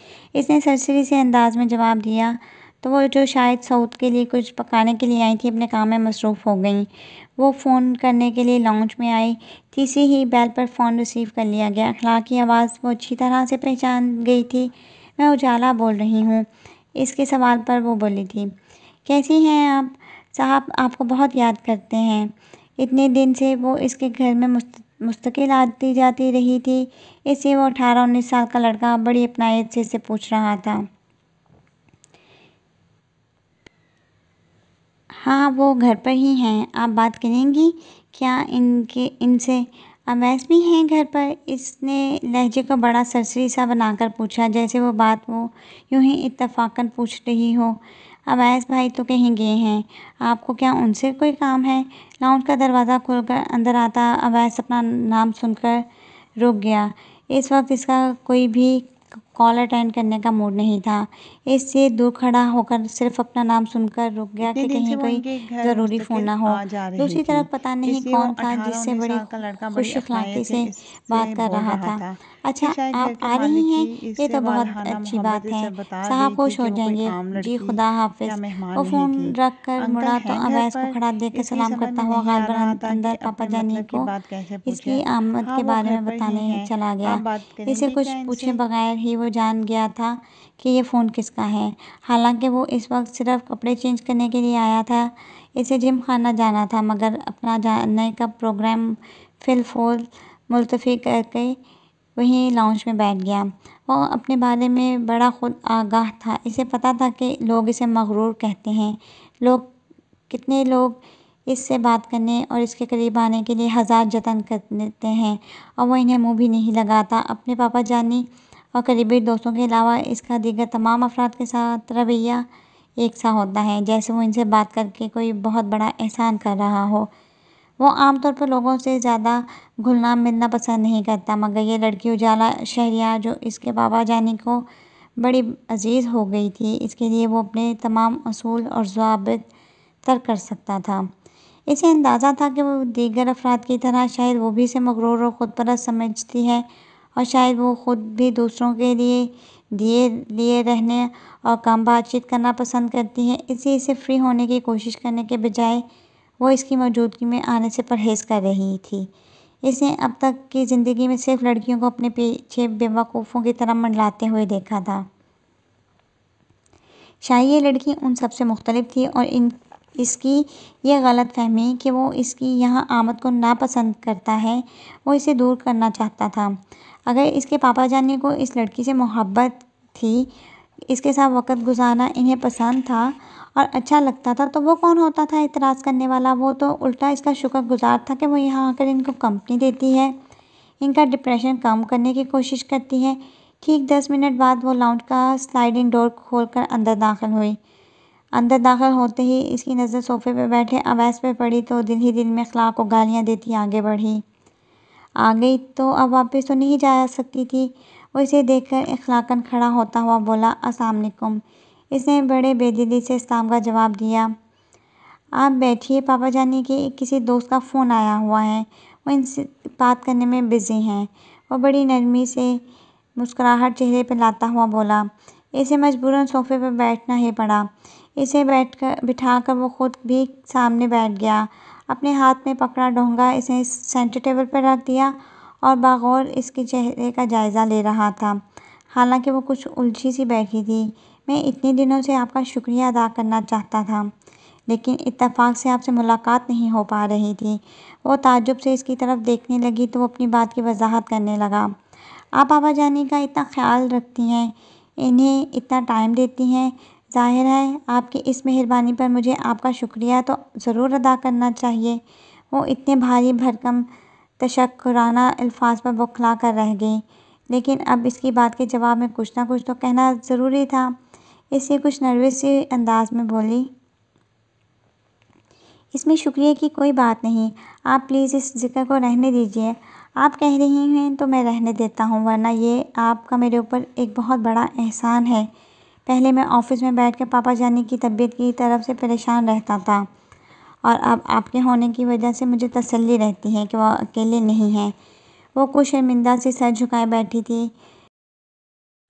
इसने सरसरी से अंदाज में जवाब दिया तो वो जो शायद साउथ के लिए कुछ पकाने के लिए आई थी अपने काम में मसरूफ़ हो गई वो फ़ोन करने के लिए लॉन्च में आई किसी ही बैल पर फ़ोन रिसीव कर लिया गया अखला की आवाज़ वो अच्छी तरह से पहचान गई थी मैं उजाला बोल रही हूँ इसके सवाल पर वो बोली थी कैसी हैं आप साहब आपको बहुत याद करते हैं इतने दिन से वो इसके घर में मुस्त मुस्तकिल आती जाती रही थी इससे वो अठारह उन्नीस साल का लड़का बड़ी अपनायत से इससे पूछ रहा था हाँ वो घर पर ही हैं आप बात करेंगी क्या इनके इनसे अवैस भी हैं घर पर इसने लहजे को बड़ा सरसरी सा बनाकर पूछा जैसे वो बात वो यूं ही इतफाक़न पूछ रही हो अवैस भाई तो कहीं गए हैं आपको क्या उनसे कोई काम है लाउंड का दरवाज़ा खोलकर अंदर आता अवैस अपना नाम सुनकर रुक गया इस वक्त इसका कोई भी कॉल अटेंड करने का मूड नहीं था इससे दूर खड़ा होकर सिर्फ अपना नाम सुनकर रुक गया कि कहीं कोई ज़रूरी फ़ोन ना हो दूसरी तरफ पता नहीं कौन था जिससे बड़ी खुशी से बात कर रहा था अच्छा आप आ रही हैं ये तो बहुत अच्छी बात है साहब खुश हो जाएंगे जी खुदा हाफिज वो फ़ोन रख कर मुड़ा तो अवैस को खड़ा देख कर सलाम करता हुआ गालबर अंदर पापा जानी को इसकी आमद हाँ, के बारे में बताने चला गया इसे कुछ पूछे बगैर ही वो जान गया था कि ये फ़ोन किसका है हालांकि वो इस वक्त सिर्फ कपड़े चेंज करने के लिए आया था इसे जिम खाना जाना था मगर अपना जाने का प्रोग्राम फिलफोल मुलतफ़ी करके वहीं लाउंज में बैठ गया वो अपने बारे में बड़ा खुद आगाह था इसे पता था कि लोग इसे मग़रूर कहते हैं लोग कितने लोग इससे बात करने और इसके करीब आने के लिए हज़ार जतन करते हैं और वह इन्हें मुंह भी नहीं लगाता अपने पापा जानी और करीबी दोस्तों के अलावा इसका दीगर तमाम अफराद के साथ रवैया एक सा होता है जैसे वो इनसे बात करके कोई बहुत बड़ा एहसान कर रहा हो वो आमतौर पर लोगों से ज़्यादा घुलना मिलना पसंद नहीं करता मगर ये लड़की उजाला शहरिया जो इसके बाबा जानी को बड़ी अज़ीज़ हो गई थी इसके लिए वो अपने तमाम असूल और ज़वाबित तर्क कर सकता था इसे अंदाज़ा था कि वो दीगर अफराद की तरह शायद वो भी इसे मकरूर और ख़ुद परस्त समझती है और शायद वो ख़ुद भी दूसरों के लिए दिए लिए रहने और काम बातचीत करना पसंद करती है इसी से फ्री होने की कोशिश करने के बजाय वो इसकी मौजूदगी में आने से परहेज़ कर रही थी इसने अब तक की ज़िंदगी में सिर्फ लड़कियों को अपने पीछे बेवकूफ़ों की तरह मंडलाते हुए देखा था शायद ये लड़की उन सबसे मुख्तलिफ थी और इन इसकी यह गलत फहमी कि वो इसकी यहाँ आमद को नापसंद करता है वो इसे दूर करना चाहता था अगर इसके पापा जाने को इस लड़की से मोहब्बत थी इसके साथ वक्त गुजारना इन्हें पसंद था और अच्छा लगता था तो वो कौन होता था एतराज़ करने वाला वो तो उल्टा इसका शुक्रगुज़ार था कि वो यहाँ आकर इनको कंपनी देती है इनका डिप्रेशन कम करने की कोशिश करती है ठीक दस मिनट बाद वो लाउंड का स्लाइडिंग डोर खोल कर अंदर दाखिल हुई अंदर दाखिल होते ही इसकी नज़र सोफे पर बैठे अवैस पर पड़ी तो दिल ही दिल में अखलाक को गालियाँ देती आगे बढ़ी आ गई तो अब वापस तो नहीं जा सकती थी वो इसे देखकर इखलाकन खड़ा होता हुआ बोला असलकुम इसने बड़े बेदिली से इस्लाम का जवाब दिया आप बैठिए पापा जानिए कि किसी दोस्त का फ़ोन आया हुआ है वो इनसे बात करने में बिज़ी हैं वो बड़ी नरमी से मुस्कुराहट चेहरे पर लाता हुआ बोला इसे मजबूरन सोफे पर बैठना ही पड़ा इसे बैठ कर बिठा कर वो खुद भी सामने बैठ गया अपने हाथ में पकड़ा डोंगा इसे सेंटर टेबल पर रख दिया और बागौर इसके चेहरे का जायज़ा ले रहा था हालांकि वो कुछ उलझी सी बैठी थी मैं इतने दिनों से आपका शुक्रिया अदा करना चाहता था लेकिन इतफाक़ से आपसे मुलाकात नहीं हो पा रही थी वो ताजुब से इसकी तरफ़ देखने लगी तो वो अपनी बात की वजाहत करने लगा आप आवा जाने का इतना ख्याल रखती हैं इन्हें इतना टाइम देती हैं जाहिर है आपकी इस मेहरबानी पर मुझे आपका शुक्रिया तो ज़रूर अदा करना चाहिए वो इतने भारी भरकम तशक्राना अल्फाज पर बौखला कर रह गई लेकिन अब इसकी बात के जवाब में कुछ ना कुछ तो कहना ज़रूरी था इससे कुछ नर्वस से अंदाज में बोली इसमें शुक्रिया की कोई बात नहीं आप प्लीज़ इस जिक्र को रहने दीजिए आप कह रही हैं तो मैं रहने देता हूँ वरना ये आपका मेरे ऊपर एक बहुत बड़ा एहसान है पहले मैं ऑफिस में बैठ कर पापा जाने की तबीयत की तरफ से परेशान रहता था और अब आपके होने की वजह से मुझे तसल्ली रहती है कि वह अकेले नहीं हैं वो कुछ शर्मिंदा से सर झुकाए बैठी थी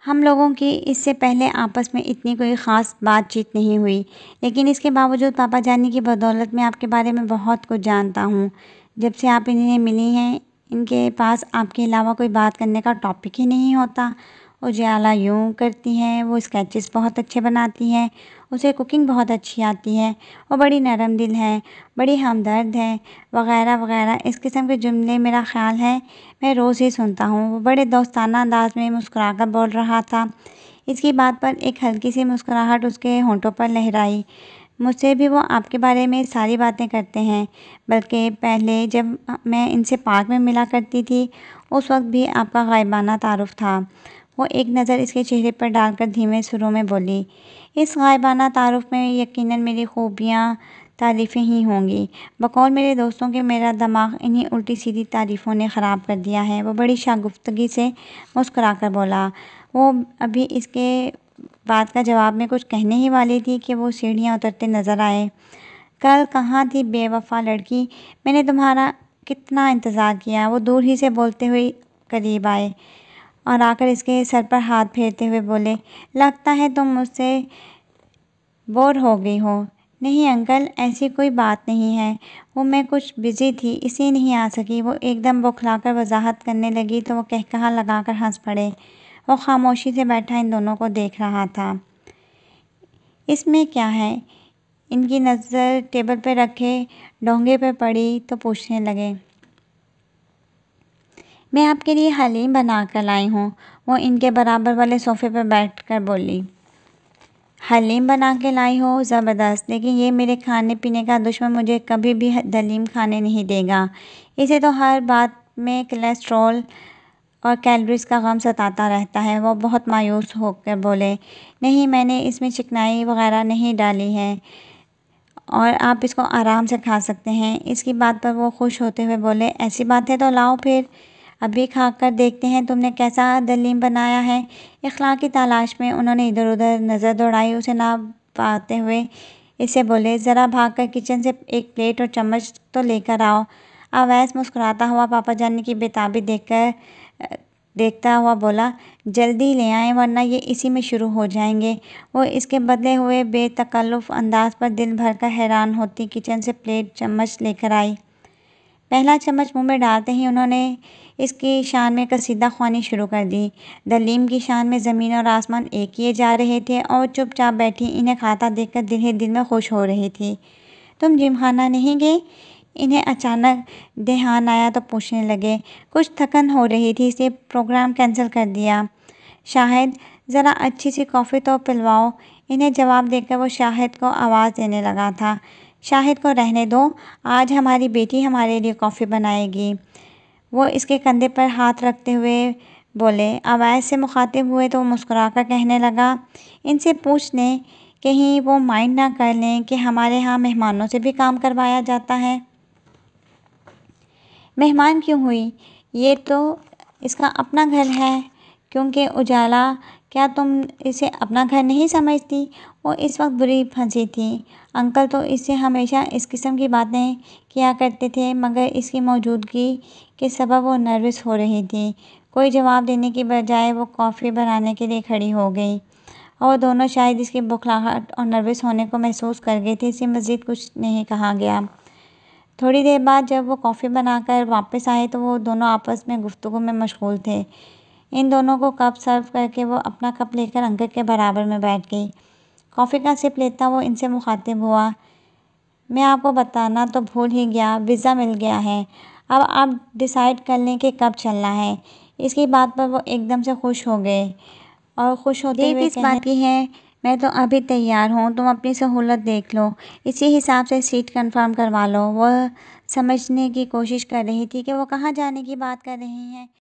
हम लोगों की इससे पहले आपस में इतनी कोई ख़ास बातचीत नहीं हुई लेकिन इसके बावजूद पापा जानी की बदौलत मैं आपके बारे में बहुत कुछ जानता हूँ जब से आप इन्हें मिली हैं इनके पास आपके अलावा कोई बात करने का टॉपिक ही नहीं होता उजाला यूँ करती हैं वो स्केचेस बहुत अच्छे बनाती हैं उसे कुकिंग बहुत अच्छी आती है वो बड़ी नरम दिल है बड़ी हमदर्द है वगैरह वगैरह इस किस्म के जुमले मेरा ख़्याल है मैं रोज़ ही सुनता हूँ वो बड़े दोस्ताना अंदाज में मुस्कुरा कर बोल रहा था इसकी बात पर एक हल्की सी मुस्कुराहट उसके होंठों पर लहराई मुझसे भी वो आपके बारे में सारी बातें करते हैं बल्कि पहले जब मैं इनसे पार्क में मिला करती थी उस वक्त भी आपका गायबाना तारुफ था वो एक नज़र इसके चेहरे पर डालकर धीमे सुरों में बोली इस गायबाना तारफ़ में यकीनन मेरी खूबियाँ तारीफ़ें ही होंगी बकौल मेरे दोस्तों के मेरा दिमाग इन्हीं उल्टी सीधी तारीफ़ों ने ख़राब कर दिया है वो बड़ी शागुफ्तगी से मुस्करा कर बोला वो अभी इसके बात का जवाब में कुछ कहने ही वाली थी कि वो सीढ़ियाँ उतरते नज़र आए कल कहाँ थी बेवफा लड़की मैंने तुम्हारा कितना इंतज़ार किया वो दूर ही से बोलते हुए करीब आए और आकर इसके सर पर हाथ फेरते हुए बोले लगता है तुम मुझसे बोर हो गई हो नहीं अंकल ऐसी कोई बात नहीं है वो मैं कुछ बिज़ी थी इसी नहीं आ सकी वो एकदम बौखलाकर वजाहत करने लगी तो वो कह लगा लगाकर हंस पड़े वो खामोशी से बैठा इन दोनों को देख रहा था इसमें क्या है इनकी नज़र टेबल पर रखे डोंगे पर पड़ी तो पूछने लगे मैं आपके लिए हलीम बना कर लाई हूँ वो इनके बराबर वाले सोफ़े पर बैठ कर बोली हलीम बना के लाई हो ज़बरदस्त लेकिन ये मेरे खाने पीने का दुश्मन मुझे कभी भी हलीम खाने नहीं देगा इसे तो हर बात में कोलेस्ट्रॉल और कैलोरीज़ का गम सताता रहता है वो बहुत मायूस होकर बोले नहीं मैंने इसमें चिकनाई वगैरह नहीं डाली है और आप इसको आराम से खा सकते हैं इसकी बात पर वो खुश होते हुए बोले ऐसी बात है तो लाओ फिर अभी ये खाकर देखते हैं तुमने कैसा दलीम बनाया है इखला की तलाश में उन्होंने इधर उधर नज़र दौड़ाई उसे ना पाते हुए इसे बोले ज़रा भागकर किचन से एक प्लेट और चम्मच तो लेकर आओ अवैस मुस्कुराता हुआ पापा जानी की बेताबी देखकर देखता हुआ बोला जल्दी ले आए वरना ये इसी में शुरू हो जाएंगे वो इसके बदले हुए बेतकल्लुफ़ अंदाज पर दिल भर कर हैरान होती किचन से प्लेट चम्मच लेकर आई पहला चम्मच मुंह में डालते ही उन्होंने इसकी शान में कसीदा खानी शुरू कर दी दलीम की शान में ज़मीन और आसमान एक किए जा रहे थे और चुपचाप बैठी इन्हें खाता देखकर दिल ही दिल में खुश हो रही थी तुम जिमखाना नहीं गए इन्हें अचानक देहान आया तो पूछने लगे कुछ थकन हो रही थी इसलिए प्रोग्राम कैंसिल कर दिया शाहिद ज़रा अच्छी सी कॉफ़ी तो पिलवाओ इन्हें जवाब देकर वो शाहिद को आवाज़ देने लगा था शाहिद को रहने दो आज हमारी बेटी हमारे लिए कॉफ़ी बनाएगी वो इसके कंधे पर हाथ रखते हुए बोले अवैध से मुखातिब हुए तो मुस्कुरा कर कहने लगा इनसे पूछ लें कहीं वो माइंड ना कर लें कि हमारे यहाँ मेहमानों से भी काम करवाया जाता है मेहमान क्यों हुई ये तो इसका अपना घर है क्योंकि उजाला क्या तुम इसे अपना घर नहीं समझती वो इस वक्त बुरी फंसी थी अंकल तो इससे हमेशा इस किस्म की बातें किया करते थे मगर इसकी मौजूदगी के सबब वो नर्वस हो रही थी कोई जवाब देने के बजाय वो कॉफ़ी बनाने के लिए खड़ी हो गई और दोनों शायद इसकी बुखलाहट और नर्वस होने को महसूस कर गए थे इसे मज़ीद कुछ नहीं कहा गया थोड़ी देर बाद जब वो कॉफ़ी बनाकर वापस आए तो वो दोनों आपस में गुफ्तु में मशगूल थे इन दोनों को कप सर्व करके वो अपना कप लेकर अंकल के बराबर में बैठ गई कॉफ़ी का सिप लेता वो इनसे मुखातिब हुआ मैं आपको बताना तो भूल ही गया वीज़ा मिल गया है अब आप डिसाइड कर लें कि कब चलना है इसकी बात पर वो एकदम से खुश हो गए और खुश होते हुए इस बात की है मैं तो अभी तैयार हूँ तुम अपनी सहूलत देख लो इसी हिसाब से सीट कंफर्म करवा लो वह समझने की कोशिश कर रही थी कि वो कहाँ जाने की बात कर रहे हैं